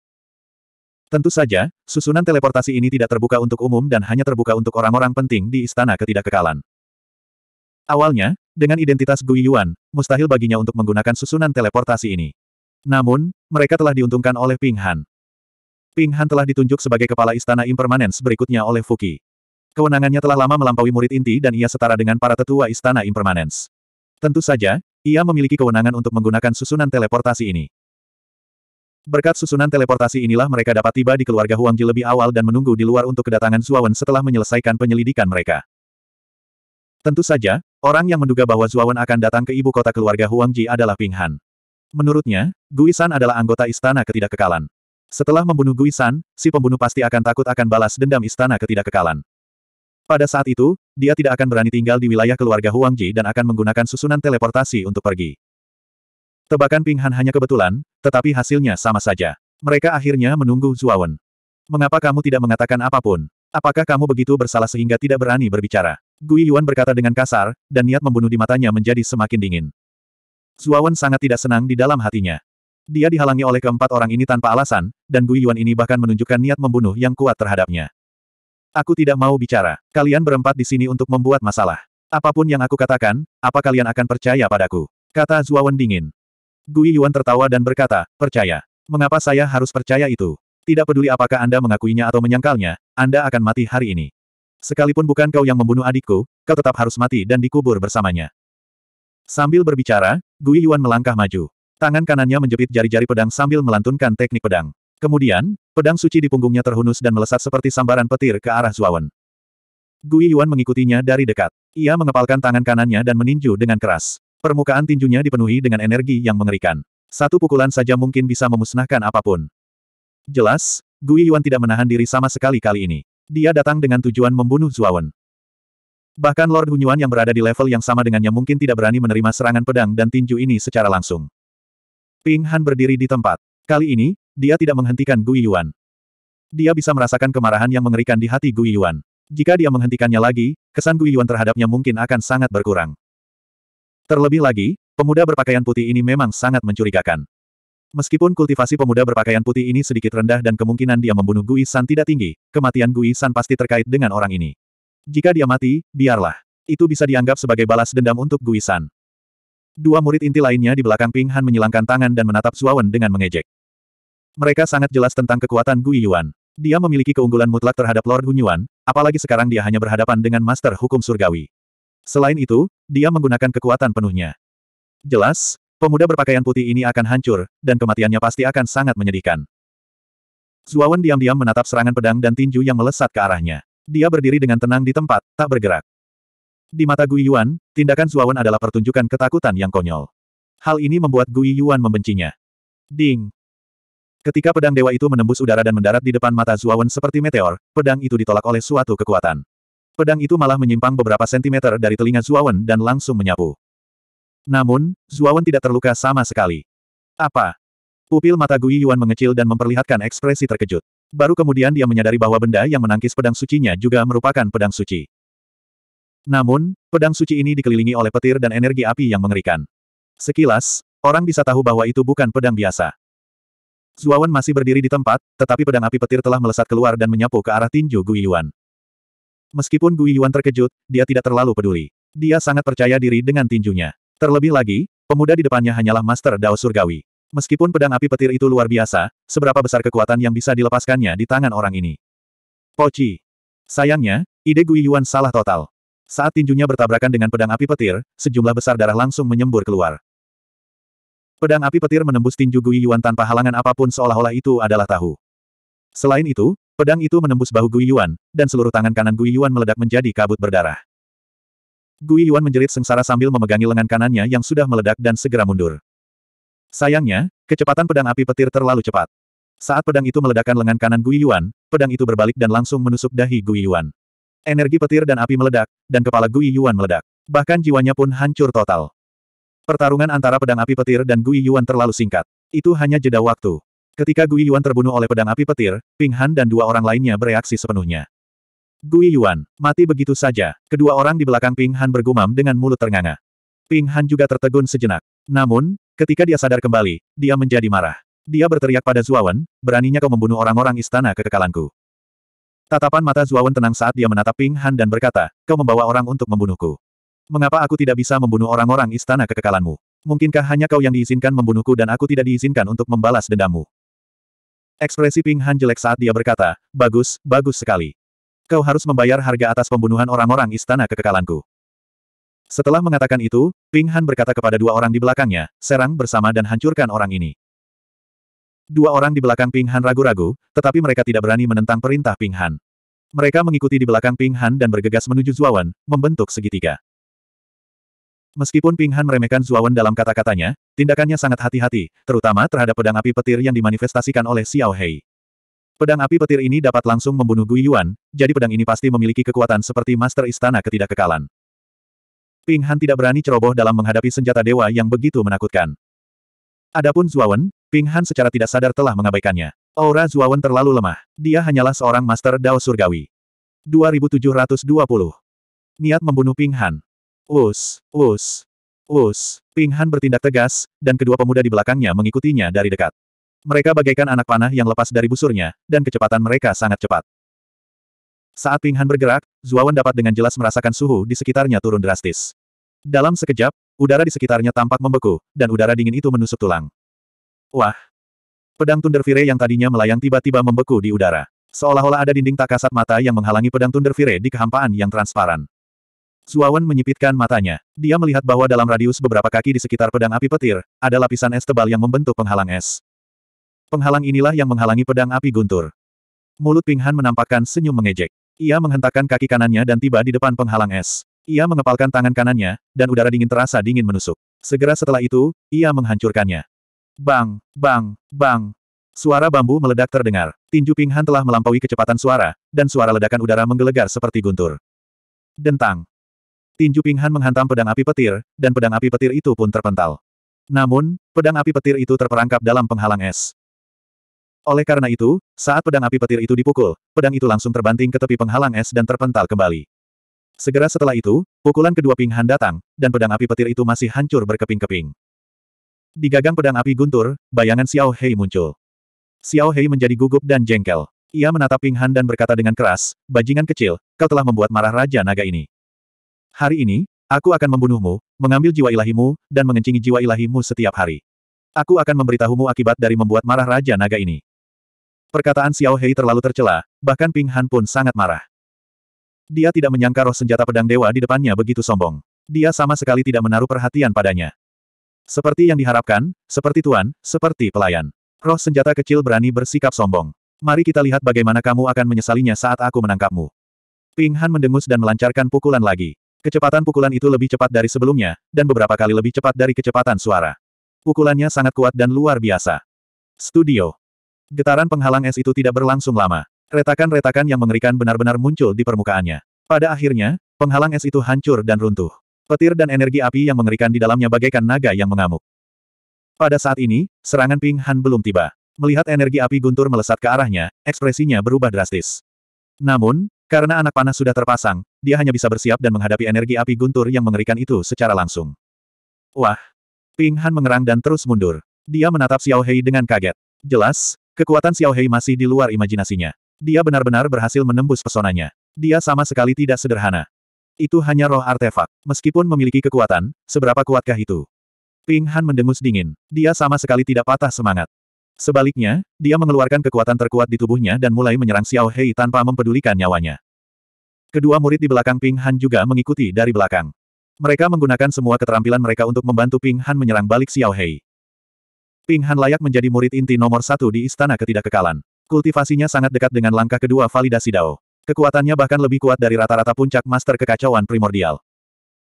Tentu saja, susunan teleportasi ini tidak terbuka untuk umum dan hanya terbuka untuk orang-orang penting di Istana Ketidakkekalan. Awalnya, dengan identitas Gui Yuan, mustahil baginya untuk menggunakan susunan teleportasi ini. Namun, mereka telah diuntungkan oleh Ping Han. Ping Han telah ditunjuk sebagai kepala istana impermanens berikutnya oleh Fuki. Kewenangannya telah lama melampaui murid inti dan ia setara dengan para tetua istana impermanens. Tentu saja, ia memiliki kewenangan untuk menggunakan susunan teleportasi ini. Berkat susunan teleportasi inilah mereka dapat tiba di keluarga Huangji lebih awal dan menunggu di luar untuk kedatangan Zuawan setelah menyelesaikan penyelidikan mereka. Tentu saja, orang yang menduga bahwa Zuawan akan datang ke ibu kota keluarga Huangji adalah Ping Han. Menurutnya, Guisan adalah anggota istana ketidakkekalan. Setelah membunuh Guisan, si pembunuh pasti akan takut akan balas dendam istana ketidakkekalan. Pada saat itu, dia tidak akan berani tinggal di wilayah keluarga Huangji dan akan menggunakan susunan teleportasi untuk pergi. Tebakan Ping Han hanya kebetulan, tetapi hasilnya sama saja. Mereka akhirnya menunggu Zuawan. Mengapa kamu tidak mengatakan apapun? Apakah kamu begitu bersalah sehingga tidak berani berbicara? Gui Yuan berkata dengan kasar, dan niat membunuh di matanya menjadi semakin dingin. Zuawan sangat tidak senang di dalam hatinya. Dia dihalangi oleh keempat orang ini tanpa alasan, dan Gui Yuan ini bahkan menunjukkan niat membunuh yang kuat terhadapnya. Aku tidak mau bicara. Kalian berempat di sini untuk membuat masalah. Apapun yang aku katakan, apa kalian akan percaya padaku? Kata Zuawan dingin. Gui Yuan tertawa dan berkata, percaya. Mengapa saya harus percaya itu? Tidak peduli apakah Anda mengakuinya atau menyangkalnya, Anda akan mati hari ini. Sekalipun bukan kau yang membunuh adikku, kau tetap harus mati dan dikubur bersamanya. Sambil berbicara, Gui Yuan melangkah maju. Tangan kanannya menjepit jari-jari pedang sambil melantunkan teknik pedang. Kemudian, pedang suci di punggungnya terhunus dan melesat seperti sambaran petir ke arah Zuawan. Gui Yuan mengikutinya dari dekat. Ia mengepalkan tangan kanannya dan meninju dengan keras. Permukaan tinjunya dipenuhi dengan energi yang mengerikan. Satu pukulan saja mungkin bisa memusnahkan apapun. Jelas, Gui Yuan tidak menahan diri sama sekali kali ini. Dia datang dengan tujuan membunuh Zuawan. Bahkan Lord Hunyuan yang berada di level yang sama dengannya mungkin tidak berani menerima serangan pedang dan tinju ini secara langsung. Ping Han berdiri di tempat. Kali ini, dia tidak menghentikan Gui Yuan. Dia bisa merasakan kemarahan yang mengerikan di hati Gui Yuan. Jika dia menghentikannya lagi, kesan Gui Yuan terhadapnya mungkin akan sangat berkurang. Terlebih lagi, pemuda berpakaian putih ini memang sangat mencurigakan. Meskipun kultivasi pemuda berpakaian putih ini sedikit rendah dan kemungkinan dia membunuh Gui San tidak tinggi, kematian Gui San pasti terkait dengan orang ini. Jika dia mati, biarlah. Itu bisa dianggap sebagai balas dendam untuk Gui San. Dua murid inti lainnya di belakang Ping Han menyilangkan tangan dan menatap Suawan dengan mengejek. Mereka sangat jelas tentang kekuatan Gui Yuan. Dia memiliki keunggulan mutlak terhadap Lord Hunyuan, apalagi sekarang dia hanya berhadapan dengan Master Hukum Surgawi. Selain itu, dia menggunakan kekuatan penuhnya. Jelas, Pemuda berpakaian putih ini akan hancur, dan kematiannya pasti akan sangat menyedihkan. Zuawan diam-diam menatap serangan pedang dan tinju yang melesat ke arahnya. Dia berdiri dengan tenang di tempat, tak bergerak. Di mata Gui Yuan, tindakan Zuawan adalah pertunjukan ketakutan yang konyol. Hal ini membuat Gui Yuan membencinya. Ding! Ketika pedang dewa itu menembus udara dan mendarat di depan mata Zuawan seperti meteor, pedang itu ditolak oleh suatu kekuatan. Pedang itu malah menyimpang beberapa sentimeter dari telinga Zuawan dan langsung menyapu. Namun, Zuawan tidak terluka sama sekali. Apa? Pupil mata Gui Yuan mengecil dan memperlihatkan ekspresi terkejut. Baru kemudian dia menyadari bahwa benda yang menangkis pedang sucinya juga merupakan pedang suci. Namun, pedang suci ini dikelilingi oleh petir dan energi api yang mengerikan. Sekilas, orang bisa tahu bahwa itu bukan pedang biasa. Zuawan masih berdiri di tempat, tetapi pedang api petir telah melesat keluar dan menyapu ke arah tinju Gui Yuan. Meskipun Gui Yuan terkejut, dia tidak terlalu peduli. Dia sangat percaya diri dengan tinjunya. Terlebih lagi, pemuda di depannya hanyalah Master Dao Surgawi. Meskipun pedang api petir itu luar biasa, seberapa besar kekuatan yang bisa dilepaskannya di tangan orang ini. Poci. Sayangnya, ide Gui Yuan salah total. Saat tinjunya bertabrakan dengan pedang api petir, sejumlah besar darah langsung menyembur keluar. Pedang api petir menembus tinju Gui Yuan tanpa halangan apapun seolah-olah itu adalah tahu. Selain itu, pedang itu menembus bahu Gui Yuan, dan seluruh tangan kanan Gui Yuan meledak menjadi kabut berdarah. Gui Yuan menjerit sengsara sambil memegangi lengan kanannya yang sudah meledak dan segera mundur. Sayangnya, kecepatan pedang api petir terlalu cepat. Saat pedang itu meledakkan lengan kanan Gui Yuan, pedang itu berbalik dan langsung menusuk dahi Gui Yuan. Energi petir dan api meledak, dan kepala Gui Yuan meledak. Bahkan jiwanya pun hancur total. Pertarungan antara pedang api petir dan Gui Yuan terlalu singkat. Itu hanya jeda waktu. Ketika Gui Yuan terbunuh oleh pedang api petir, Ping Han dan dua orang lainnya bereaksi sepenuhnya. Gui Yuan, mati begitu saja. Kedua orang di belakang Ping Han bergumam dengan mulut ternganga. Ping Han juga tertegun sejenak. Namun, ketika dia sadar kembali, dia menjadi marah. Dia berteriak pada Zuawan, beraninya kau membunuh orang-orang istana kekekalanku. Tatapan mata Zuawan tenang saat dia menatap Ping Han dan berkata, kau membawa orang untuk membunuhku. Mengapa aku tidak bisa membunuh orang-orang istana kekekalanmu? Mungkinkah hanya kau yang diizinkan membunuhku dan aku tidak diizinkan untuk membalas dendammu? Ekspresi Ping Han jelek saat dia berkata, bagus, bagus sekali. Kau harus membayar harga atas pembunuhan orang-orang istana kekekalanku. Setelah mengatakan itu, Ping Han berkata kepada dua orang di belakangnya, serang bersama dan hancurkan orang ini. Dua orang di belakang Ping Han ragu-ragu, tetapi mereka tidak berani menentang perintah Ping Han. Mereka mengikuti di belakang Ping Han dan bergegas menuju Zuawan, membentuk segitiga. Meskipun Ping Han meremehkan Zuawan dalam kata-katanya, tindakannya sangat hati-hati, terutama terhadap pedang api petir yang dimanifestasikan oleh Xiao Hei. Pedang api petir ini dapat langsung membunuh Gui Yuan, jadi pedang ini pasti memiliki kekuatan seperti Master Istana Ketidakkekalan. Ping Han tidak berani ceroboh dalam menghadapi senjata dewa yang begitu menakutkan. Adapun Zuawan, Ping Han secara tidak sadar telah mengabaikannya. Aura Zuawan terlalu lemah. Dia hanyalah seorang Master Dao Surgawi. 2720. Niat membunuh Ping Han. Us, us, us. Ping Han bertindak tegas, dan kedua pemuda di belakangnya mengikutinya dari dekat. Mereka bagaikan anak panah yang lepas dari busurnya, dan kecepatan mereka sangat cepat. Saat Ping Han bergerak, Zuawan dapat dengan jelas merasakan suhu di sekitarnya turun drastis. Dalam sekejap, udara di sekitarnya tampak membeku, dan udara dingin itu menusuk tulang. Wah! Pedang Thunder Fire yang tadinya melayang tiba-tiba membeku di udara. Seolah-olah ada dinding tak kasat mata yang menghalangi pedang Thunder Fire di kehampaan yang transparan. Zuawan menyipitkan matanya. Dia melihat bahwa dalam radius beberapa kaki di sekitar pedang api petir, ada lapisan es tebal yang membentuk penghalang es. Penghalang inilah yang menghalangi pedang api guntur. Mulut Ping Han menampakkan senyum mengejek. Ia menghentakkan kaki kanannya dan tiba di depan penghalang es. Ia mengepalkan tangan kanannya, dan udara dingin terasa dingin menusuk. Segera setelah itu, ia menghancurkannya. Bang, bang, bang. Suara bambu meledak terdengar. Tinju Ping Han telah melampaui kecepatan suara, dan suara ledakan udara menggelegar seperti guntur. Dentang. Tinju Ping Han menghantam pedang api petir, dan pedang api petir itu pun terpental. Namun, pedang api petir itu terperangkap dalam penghalang es. Oleh karena itu, saat pedang api petir itu dipukul, pedang itu langsung terbanting ke tepi penghalang es dan terpental kembali. Segera setelah itu, pukulan kedua Ping Han datang, dan pedang api petir itu masih hancur berkeping-keping. Di gagang pedang api guntur, bayangan Xiao Hei muncul. Xiao Hei menjadi gugup dan jengkel. Ia menatap Ping Han dan berkata dengan keras, Bajingan kecil, kau telah membuat marah Raja Naga ini. Hari ini, aku akan membunuhmu, mengambil jiwa ilahimu, dan mengencingi jiwa ilahimu setiap hari. Aku akan memberitahumu akibat dari membuat marah Raja Naga ini. Perkataan Xiao Hei terlalu tercela, bahkan Ping Han pun sangat marah. Dia tidak menyangka roh senjata pedang dewa di depannya begitu sombong. Dia sama sekali tidak menaruh perhatian padanya. Seperti yang diharapkan, seperti tuan, seperti pelayan. Roh senjata kecil berani bersikap sombong. Mari kita lihat bagaimana kamu akan menyesalinya saat aku menangkapmu. Ping Han mendengus dan melancarkan pukulan lagi. Kecepatan pukulan itu lebih cepat dari sebelumnya, dan beberapa kali lebih cepat dari kecepatan suara. Pukulannya sangat kuat dan luar biasa. Studio Getaran penghalang es itu tidak berlangsung lama. Retakan-retakan yang mengerikan benar-benar muncul di permukaannya. Pada akhirnya, penghalang es itu hancur dan runtuh. Petir dan energi api yang mengerikan di dalamnya bagaikan naga yang mengamuk. Pada saat ini, serangan Ping Han belum tiba. Melihat energi api guntur melesat ke arahnya, ekspresinya berubah drastis. Namun, karena anak panah sudah terpasang, dia hanya bisa bersiap dan menghadapi energi api guntur yang mengerikan itu secara langsung. Wah! Ping Han mengerang dan terus mundur. Dia menatap Xiao Hei dengan kaget. Jelas, Kekuatan Xiao Hei masih di luar imajinasinya. Dia benar-benar berhasil menembus pesonanya. Dia sama sekali tidak sederhana. Itu hanya roh artefak. Meskipun memiliki kekuatan, seberapa kuatkah itu? Ping Han mendengus dingin. Dia sama sekali tidak patah semangat. Sebaliknya, dia mengeluarkan kekuatan terkuat di tubuhnya dan mulai menyerang Xiao Hei tanpa mempedulikan nyawanya. Kedua murid di belakang Ping Han juga mengikuti dari belakang. Mereka menggunakan semua keterampilan mereka untuk membantu Ping Han menyerang balik Xiao Hei. Ping Han layak menjadi murid inti nomor satu di Istana Ketidakkekalan. Kultivasinya sangat dekat dengan langkah kedua validasi Dao. Kekuatannya bahkan lebih kuat dari rata-rata puncak master kekacauan primordial.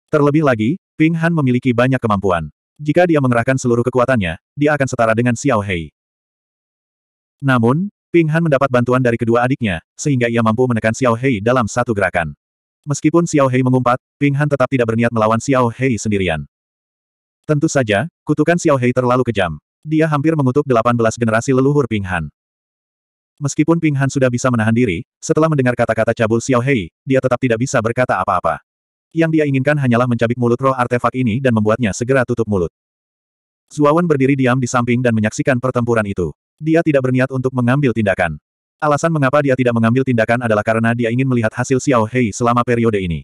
Terlebih lagi, Ping Han memiliki banyak kemampuan. Jika dia mengerahkan seluruh kekuatannya, dia akan setara dengan Xiao Hei. Namun, Ping Han mendapat bantuan dari kedua adiknya, sehingga ia mampu menekan Xiao Hei dalam satu gerakan. Meskipun Xiao Hei mengumpat, Ping Han tetap tidak berniat melawan Xiao Hei sendirian. Tentu saja, kutukan Xiao Hei terlalu kejam. Dia hampir mengutuk 18 generasi leluhur Ping Han. Meskipun Ping Han sudah bisa menahan diri, setelah mendengar kata-kata cabul Xiao Hei, dia tetap tidak bisa berkata apa-apa. Yang dia inginkan hanyalah mencabik mulut roh artefak ini dan membuatnya segera tutup mulut. Zuawan berdiri diam di samping dan menyaksikan pertempuran itu. Dia tidak berniat untuk mengambil tindakan. Alasan mengapa dia tidak mengambil tindakan adalah karena dia ingin melihat hasil Xiao Hei selama periode ini.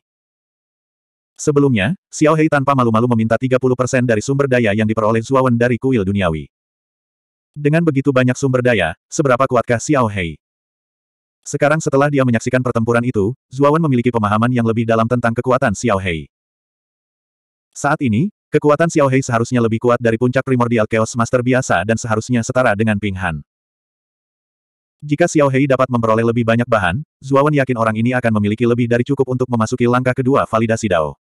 Sebelumnya, Xiao Hei tanpa malu-malu meminta 30% dari sumber daya yang diperoleh Zuawan dari kuil duniawi. Dengan begitu banyak sumber daya, seberapa kuatkah Xiao Hei? Sekarang setelah dia menyaksikan pertempuran itu, Zuawan memiliki pemahaman yang lebih dalam tentang kekuatan Xiao Hei. Saat ini, kekuatan Xiao Hei seharusnya lebih kuat dari puncak primordial Chaos Master biasa dan seharusnya setara dengan Ping Han. Jika Xiao Hei dapat memperoleh lebih banyak bahan, Zuawan yakin orang ini akan memiliki lebih dari cukup untuk memasuki langkah kedua validasi Dao.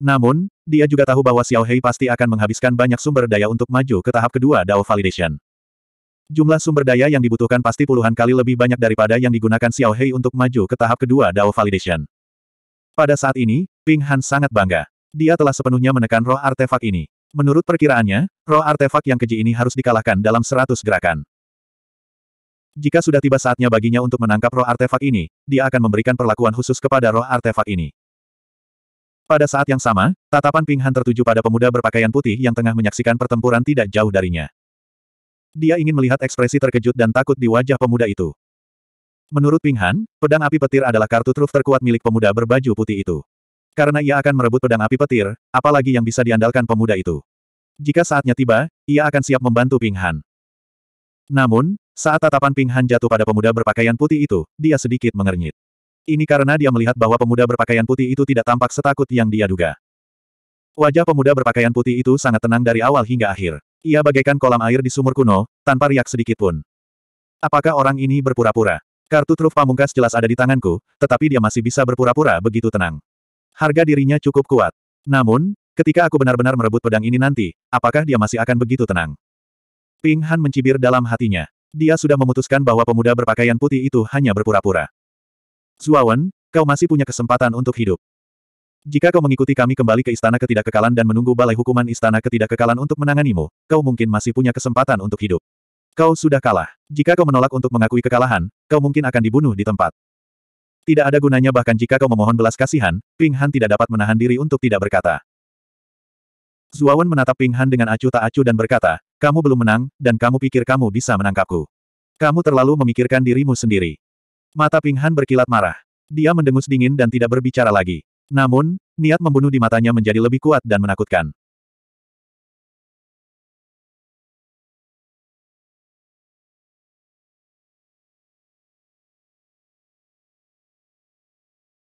Namun, dia juga tahu bahwa Xiao Hei pasti akan menghabiskan banyak sumber daya untuk maju ke tahap kedua Dao Validation. Jumlah sumber daya yang dibutuhkan pasti puluhan kali lebih banyak daripada yang digunakan Xiao Hei untuk maju ke tahap kedua Dao Validation. Pada saat ini, Ping Han sangat bangga. Dia telah sepenuhnya menekan roh artefak ini. Menurut perkiraannya, roh artefak yang keji ini harus dikalahkan dalam seratus gerakan. Jika sudah tiba saatnya baginya untuk menangkap roh artefak ini, dia akan memberikan perlakuan khusus kepada roh artefak ini. Pada saat yang sama, tatapan Ping Han tertuju pada pemuda berpakaian putih yang tengah menyaksikan pertempuran tidak jauh darinya. Dia ingin melihat ekspresi terkejut dan takut di wajah pemuda itu. Menurut Ping Han, pedang api petir adalah kartu truf terkuat milik pemuda berbaju putih itu. Karena ia akan merebut pedang api petir, apalagi yang bisa diandalkan pemuda itu. Jika saatnya tiba, ia akan siap membantu Ping Han. Namun, saat tatapan Ping Han jatuh pada pemuda berpakaian putih itu, dia sedikit mengernyit. Ini karena dia melihat bahwa pemuda berpakaian putih itu tidak tampak setakut yang dia duga. Wajah pemuda berpakaian putih itu sangat tenang dari awal hingga akhir. Ia bagaikan kolam air di sumur kuno, tanpa riak sedikit pun. Apakah orang ini berpura-pura? Kartu truf pamungkas jelas ada di tanganku, tetapi dia masih bisa berpura-pura begitu tenang. Harga dirinya cukup kuat. Namun, ketika aku benar-benar merebut pedang ini nanti, apakah dia masih akan begitu tenang? Ping Han mencibir dalam hatinya. Dia sudah memutuskan bahwa pemuda berpakaian putih itu hanya berpura-pura. Zuawan, kau masih punya kesempatan untuk hidup. Jika kau mengikuti kami kembali ke istana ketidakkekalan dan menunggu balai hukuman istana ketidakkekalan untuk menanganimu, kau mungkin masih punya kesempatan untuk hidup. Kau sudah kalah. Jika kau menolak untuk mengakui kekalahan, kau mungkin akan dibunuh di tempat. Tidak ada gunanya bahkan jika kau memohon belas kasihan, Ping Han tidak dapat menahan diri untuk tidak berkata. Zuawan menatap Ping Han dengan acuh tak acuh dan berkata, kamu belum menang, dan kamu pikir kamu bisa menangkapku. Kamu terlalu memikirkan dirimu sendiri. Mata Ping Han berkilat marah. Dia mendengus dingin dan tidak berbicara lagi. Namun, niat membunuh di matanya menjadi lebih kuat dan menakutkan.